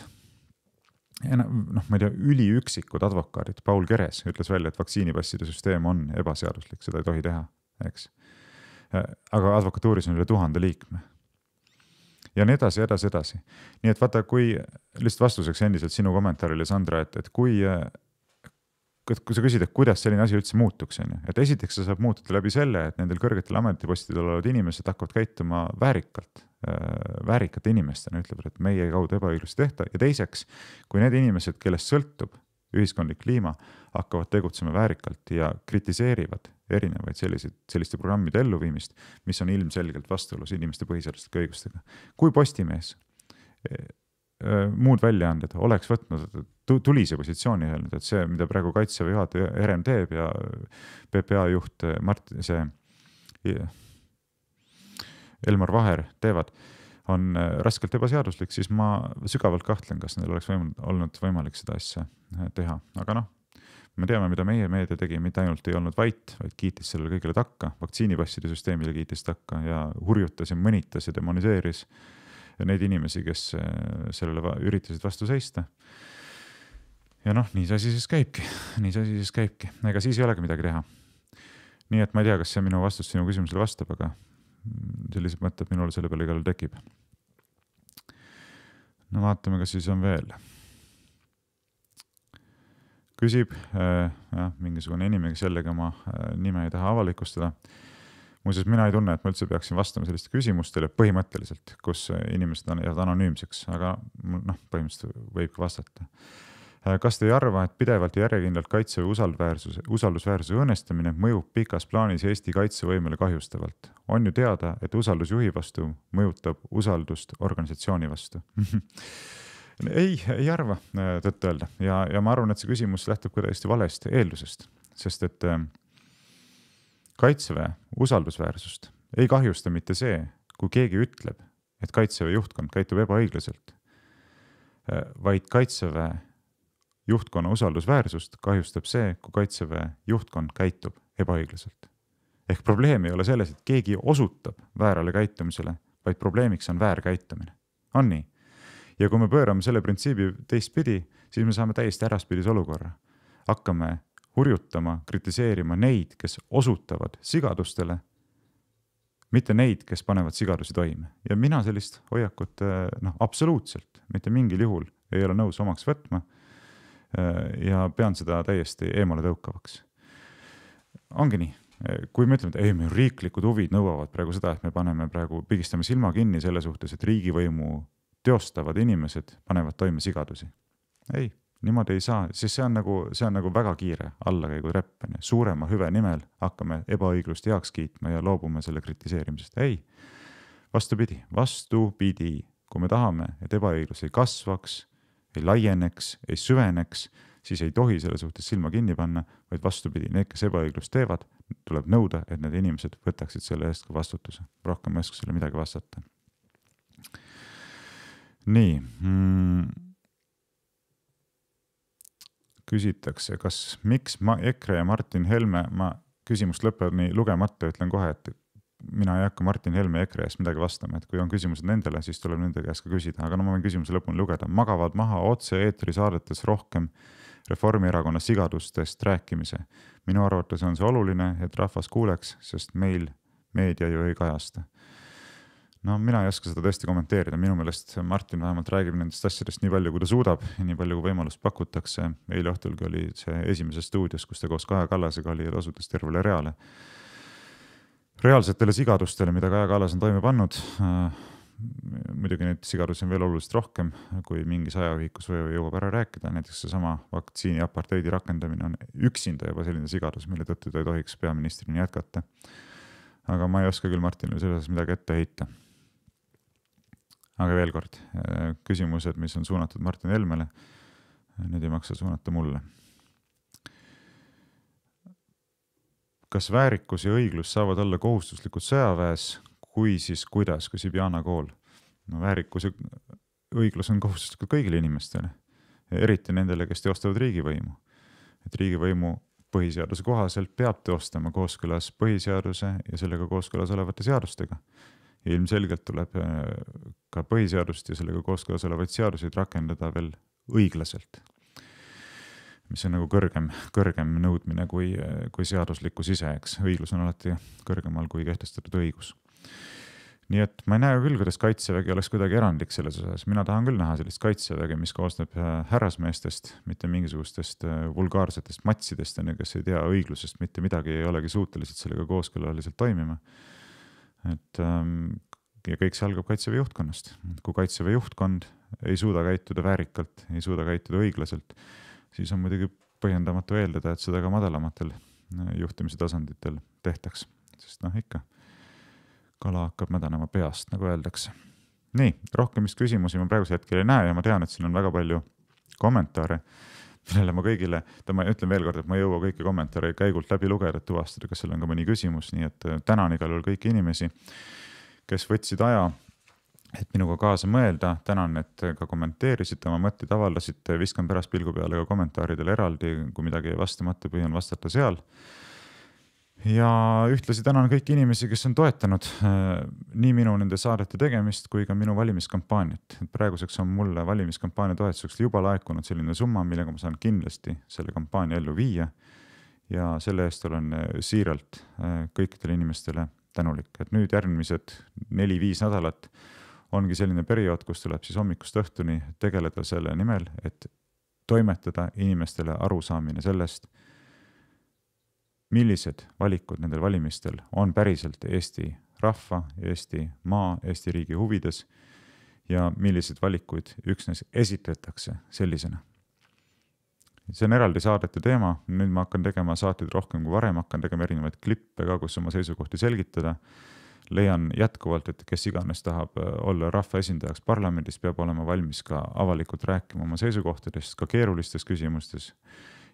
noh, ma ei tea, üliüksikud advokaadid, Paul Keres ütles välja, et vaktsiinipasside süsteem on ebaseaduslik, seda ei tohi teha, eks. Äh, aga advokatuuris on üle tuhande liikme ja nii edasi, edasi, edasi. nii et vaata, kui lihtsalt vastuseks endiselt sinu kommentaarile, Sandra, et, et kui äh, kui sa küsid, et kuidas selline asi üldse muutuks, on ju, et esiteks see sa saab muutuda läbi selle, et nendel kõrgetel ametipostidel olevad inimesed hakkavad käituma väärikalt äh,, väärikate inimestena, ütlevad, et meie kaudu ebaõiglust ei tehta ja teiseks, kui need inimesed, kellest sõltub ühiskondlik kliima, hakkavad tegutsema väärikalt ja kritiseerivad erinevaid selliseid, selliste programmide elluviimist, mis on ilmselgelt vastuolus inimeste põhiseaduslike õigustega. kui Postimees eh, eh, muud väljaanded oleks võtnud tulise positsiooni öelnud, et see, mida praegu kaitseväe juhataja Herem teeb ja PPA juht eh, Mart, see Elmar Vaher teevad, on eh, raskelt ebaseaduslik, siis ma sügavalt kahtlen, kas neil oleks võim-, olnud võimalik seda asja eh, teha, aga noh me teame, mida meie meedia tegi, mitte ainult ei olnud vait, vaid kiitis sellele kõigele takka, vaktsiinipasside süsteemile kiitis takka ja hurjutas ja mõnitas ja demoniseeris neid inimesi, kes sellele üritasid vastu seista ja noh, nii see asi siis käibki, nii see asi siis käibki, ega siis ei olegi midagi teha. nii et ma ei tea, kas see minu vastus sinu küsimusele vastab, aga sellised mõtted minul selle peale igal juhul tekib. no vaatame, kas siis on veel. küsib äh, jah, mingisugune inimene, kes jällegi oma äh, nime ei taha avalikustada muuseas, mina ei tunne, et ma üldse peaksin vastama sellistele küsimustele põhimõtteliselt, kus inimesed on, jäävad anonüümseks, aga noh, põhimõtteliselt võib ka vastata äh, Äh, kas te ei arva, et pidevalt ja järjekindlalt kaitseväe usaldväärsuse, usaldusväärsuse õõnestamine mõjub pikas plaanis Eesti kaitsevõimele kahjustavalt? on ju teada, et usaldus juhi vastu mõjutab usaldust organisatsiooni vastu ei, ei arva äh, tõtt-öelda ja, ja ma arvan, et see küsimus lähtub ka täiesti valest eeldusest, sest et äh, kaitseväe usaldusväärsust ei kahjusta mitte see, kui keegi ütleb, et kaitseväe juhtkond käitub ebaõiglaselt, vaid kaitseväe juhtkonna usaldusväärsust kahjustab see, kui kaitseväe juhtkond käitub ebaõiglaselt. ehk probleem ei ole selles, et keegi osutab väärale käitumisele, vaid probleemiks on väärkäitumine. on nii? ja kui me pöörame selle printsiibi teistpidi, siis me saame täiesti äraspidise olukorra. hakkame hurjutama, kritiseerima neid, kes osutavad sigadustele, mitte neid, kes panevad sigadusi toime. ja mina sellist hoiakut noh, absoluutselt mitte mingil juhul ei ole nõus omaks võtma Äh, ja pean seda täiesti eemale tõukavaks. ongi nii, kui me ütleme, et ei, meil riiklikud huvid nõuavad praegu seda, et me paneme praegu, pigistame silma kinni selle suhtes, et riigivõimu teostavad inimesed panevad toime sigadusi. ei, niimoodi ei saa, siis see on nagu, see on nagu väga kiire allakäigutrepp, on ju, suurema hüve nimel hakkame ebaõiglust heaks kiitma ja loobume selle kritiseerimisest, ei. vastupidi, vastupidi, kui me tahame, et ebaõiglus ei kasvaks ei laieneks, ei süveneks, siis ei tohi selle suhtes silma kinni panna, vaid vastupidi, need, kes ebaõiglust teevad, tuleb nõuda, et need inimesed võtaksid selle eest ka vastutuse. rohkem ei oska sellele midagi vastata. nii mm küsitakse, kas, miks ma, EKRE ja Martin Helme, ma küsimust lõpuni lugemata ütlen kohe, et mina ei hakka Martin Helme ja EKRE ees midagi vastama, et kui on küsimused nendele, siis tuleb nende käest ka küsida, aga no ma võin küsimuse lõpuni lugeda, magavad maha otse-eetri saadetes rohkem Reformierakonna sigadustest rääkimise. minu arvates on see oluline, et rahvas kuuleks, sest meil meedia ju ei kajasta. no mina ei oska seda tõesti kommenteerida, minu meelest Martin vähemalt räägib nendest asjadest nii palju, kui ta suudab ja nii palju, kui võimalust pakutakse. eile õhtulgi oli see Esimeses stuudios, kus ta koos Kaja Kallasega oli ja ta osutas tervele reale reaalsetele sigadustele, mida Kaja Kallas on toime pannud. Äh, muidugi neid sigadusi on veel oluliselt rohkem, kui mingis ajaühikus jõuab ära rääkida, näiteks seesama vaktsiini aparteidi rakendamine on üksinda juba selline sigadus, mille tõttu ta ei tohiks peaministrina jätkata. aga ma ei oska küll Martinile selles osas midagi ette heita aga veel kord, äh, küsimused, mis on suunatud Martin Helmele, need ei maksa suunata mulle kas väärikus ja õiglus saavad olla kohustuslikud sõjaväes, kui siis kuidas, kui Sibjana kool? no väärikus ja õiglus on kohustuslikud kõigile inimestele, eriti nendele, kes teostavad riigivõimu. et riigivõimu põhiseaduse kohaselt peab teostama kooskõlas põhiseaduse ja sellega kooskõlas olevate seadustega. ilmselgelt tuleb äh, ka põhiseadust ja sellega kooskõlas olevaid seaduseid rakendada veel õiglaselt, mis on nagu kõrgem, kõrgem nõudmine kui, kui seaduslikkus ise, eks. õiglus on alati kõrgemal kui kehtestatud õigus. nii et ma ei näe küll, kuidas kaitsevägi oleks kuidagi erandlik selles osas, mina tahan küll näha sellist kaitseväge, mis koosneb äh, härrasmeestest, mitte mingisugustest äh, vulgaarsetest matsidest, onju, kes ei tea õiglusest mitte midagi, ei olegi suutelised sellega kooskõlaliselt toimima. et ähm, ja kõik see algab kaitseväe juhtkonnast, kui kaitseväe juhtkond ei suuda käituda väärikalt, ei suuda käituda õiglaselt siis on muidugi põhjendamatu eeldada, et seda ka madalamatel äh, juhtimise tasanditel tehtaks, sest noh, ikka kala hakkab mädanema peast, nagu öeldakse. nii, rohkem vist küsimusi ma praegusel hetkel ei näe ja ma tean, et siin on väga palju kommentaare, millele ma kõigile, ma ütlen veelkord, et ma ei jõua kõiki kommentaare käigult läbi lugeda, et tuvastada, kas seal on ka mõni küsimus, nii et äh, tänan igal juhul kõiki inimesi, kes võtsid aja et minuga kaasa mõelda, tänan, et ka kommenteerisite, oma mõtteid avaldasite, viskan pärast pilgu peale ka kommentaaridele eraldi, kui midagi jäi vastamata, püüan vastata seal. ja ühtlasi tänan kõiki inimesi, kes on toetanud äh, nii minu nende saadete tegemist kui ka minu valimiskampaaniat. praeguseks on mulle valimiskampaania toetuseks juba laekunud selline summa, millega ma saan kindlasti selle kampaania ellu viia. ja selle eest olen äh, siiralt äh, kõikidele inimestele tänulik, et nüüd järgmised neli-viis nädalat ongi selline periood, kus tuleb siis hommikust õhtuni tegeleda selle nimel, et toimetada inimestele arusaamine sellest, millised valikud nendel valimistel on päriselt Eesti rahva, Eesti maa, Eesti riigi huvides ja milliseid valikuid üksnes esitletakse sellisena. see on eraldi saadete teema, nüüd ma hakkan tegema saateid rohkem kui varem, hakkan tegema erinevaid klippe ka, kus oma seisukohti selgitada leian jätkuvalt, et kes iganes tahab äh, olla rahvaesindajaks parlamendis, peab olema valmis ka avalikult rääkima oma seisukohtadest, ka keerulistes küsimustes.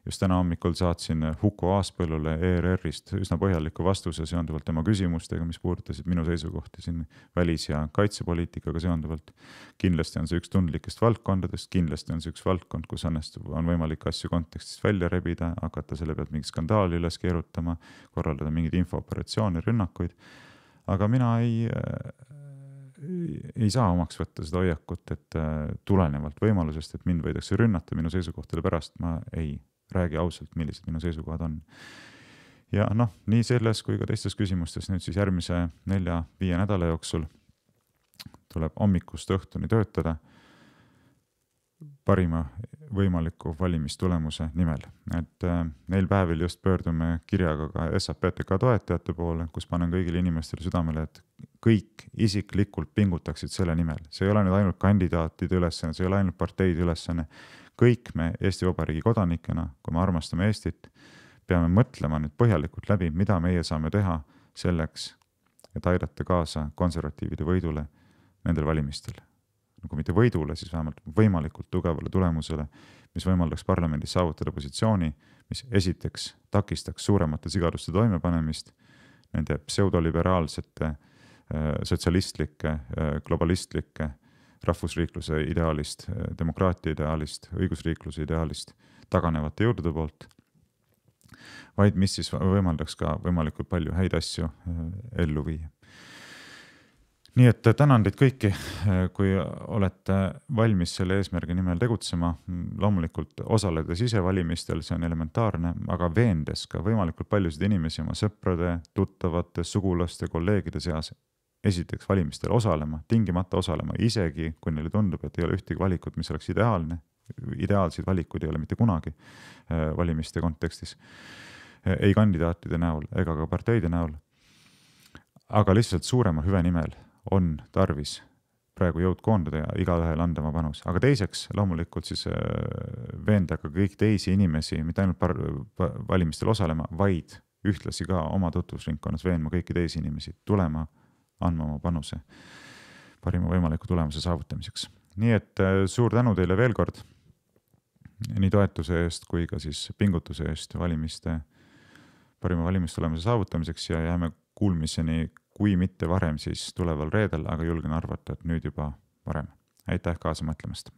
just täna hommikul saatsin Huko Aaspõllule ERR-ist üsna põhjaliku vastuse seonduvalt tema küsimustega, mis puudutasid minu seisukohti siin välis- ja kaitsepoliitikaga seonduvalt. kindlasti on see üks tundlikest valdkondadest, kindlasti on see üks valdkond, kus õnnestub, on võimalik asju kontekstist välja rebida, hakata selle pealt mingit skandaali üles keerutama, korraldada mingeid infooperatsioone, rünnakuid aga mina ei, äh, ei saa omaks võtta seda hoiakut, et äh, tulenevalt võimalusest, et mind võidakse rünnata minu seisukohtade pärast, ma ei räägi ausalt, millised minu seisukohad on. ja noh, nii selles kui ka teistes küsimustes nüüd siis järgmise nelja-viie nädala jooksul tuleb hommikust õhtuni töötada parima võimaliku valimistulemuse nimel. et äh, neil päevil just pöördume kirjaga ka SAPTK toetajate poole, kus panen kõigile inimestele südamele, et kõik isiklikult pingutaksid selle nimel, see ei ole nüüd ainult kandidaatide ülesanne, see ei ole ainult parteide ülesanne. kõik me Eesti Vabariigi kodanikena, kui me armastame Eestit, peame mõtlema nüüd põhjalikult läbi, mida meie saame teha selleks, et aidata kaasa konservatiivide võidule nendel valimistel kui nagu mitte võidule, siis vähemalt võimalikult tugevale tulemusele, mis võimaldaks parlamendis saavutada positsiooni, mis esiteks takistaks suuremate sigaduste toimepanemist, nende pseudoliberaalsete, äh, sotsialistlike, äh, globalistlike, rahvusriikluse ideaalist, äh, demokraatia ideaalist, õigusriikluse ideaalist taganevate jõudude poolt vaid mis siis võimaldaks ka võimalikult palju häid asju ellu viia nii et äh, tänan teid kõiki, äh, kui olete valmis selle eesmärgi nimel tegutsema. loomulikult osaledes ise valimistel, see on elementaarne, aga veendes ka võimalikult paljusid inimesi oma sõprade, tuttavate, sugulaste, kolleegide seas esiteks valimistel osalema, tingimata osalema, isegi kui neile tundub, et ei ole ühtegi valikut, mis oleks ideaalne. ideaalseid valikuid ei ole mitte kunagi äh, valimiste kontekstis. ei kandidaatide näol ega ka parteide näol. aga lihtsalt suurema hüve nimel on tarvis praegu jõud koondada ja igaühel anda oma panus, aga teiseks loomulikult siis äh, veenda ka kõiki teisi inimesi mitte ainult par-, valimistel osalema, vaid ühtlasi ka oma tutvusringkonnas veenma kõiki teisi inimesi tulema, andma oma panuse parima võimaliku tulemuse saavutamiseks. nii et äh, suur tänu teile veel kord nii toetuse eest kui ka siis pingutuse eest valimiste, parima valimistulemuse saavutamiseks ja jääme kuulmiseni kui mitte varem, siis tuleval reedel, aga julgen arvata, et nüüd juba varem. aitäh kaasa mõtlemast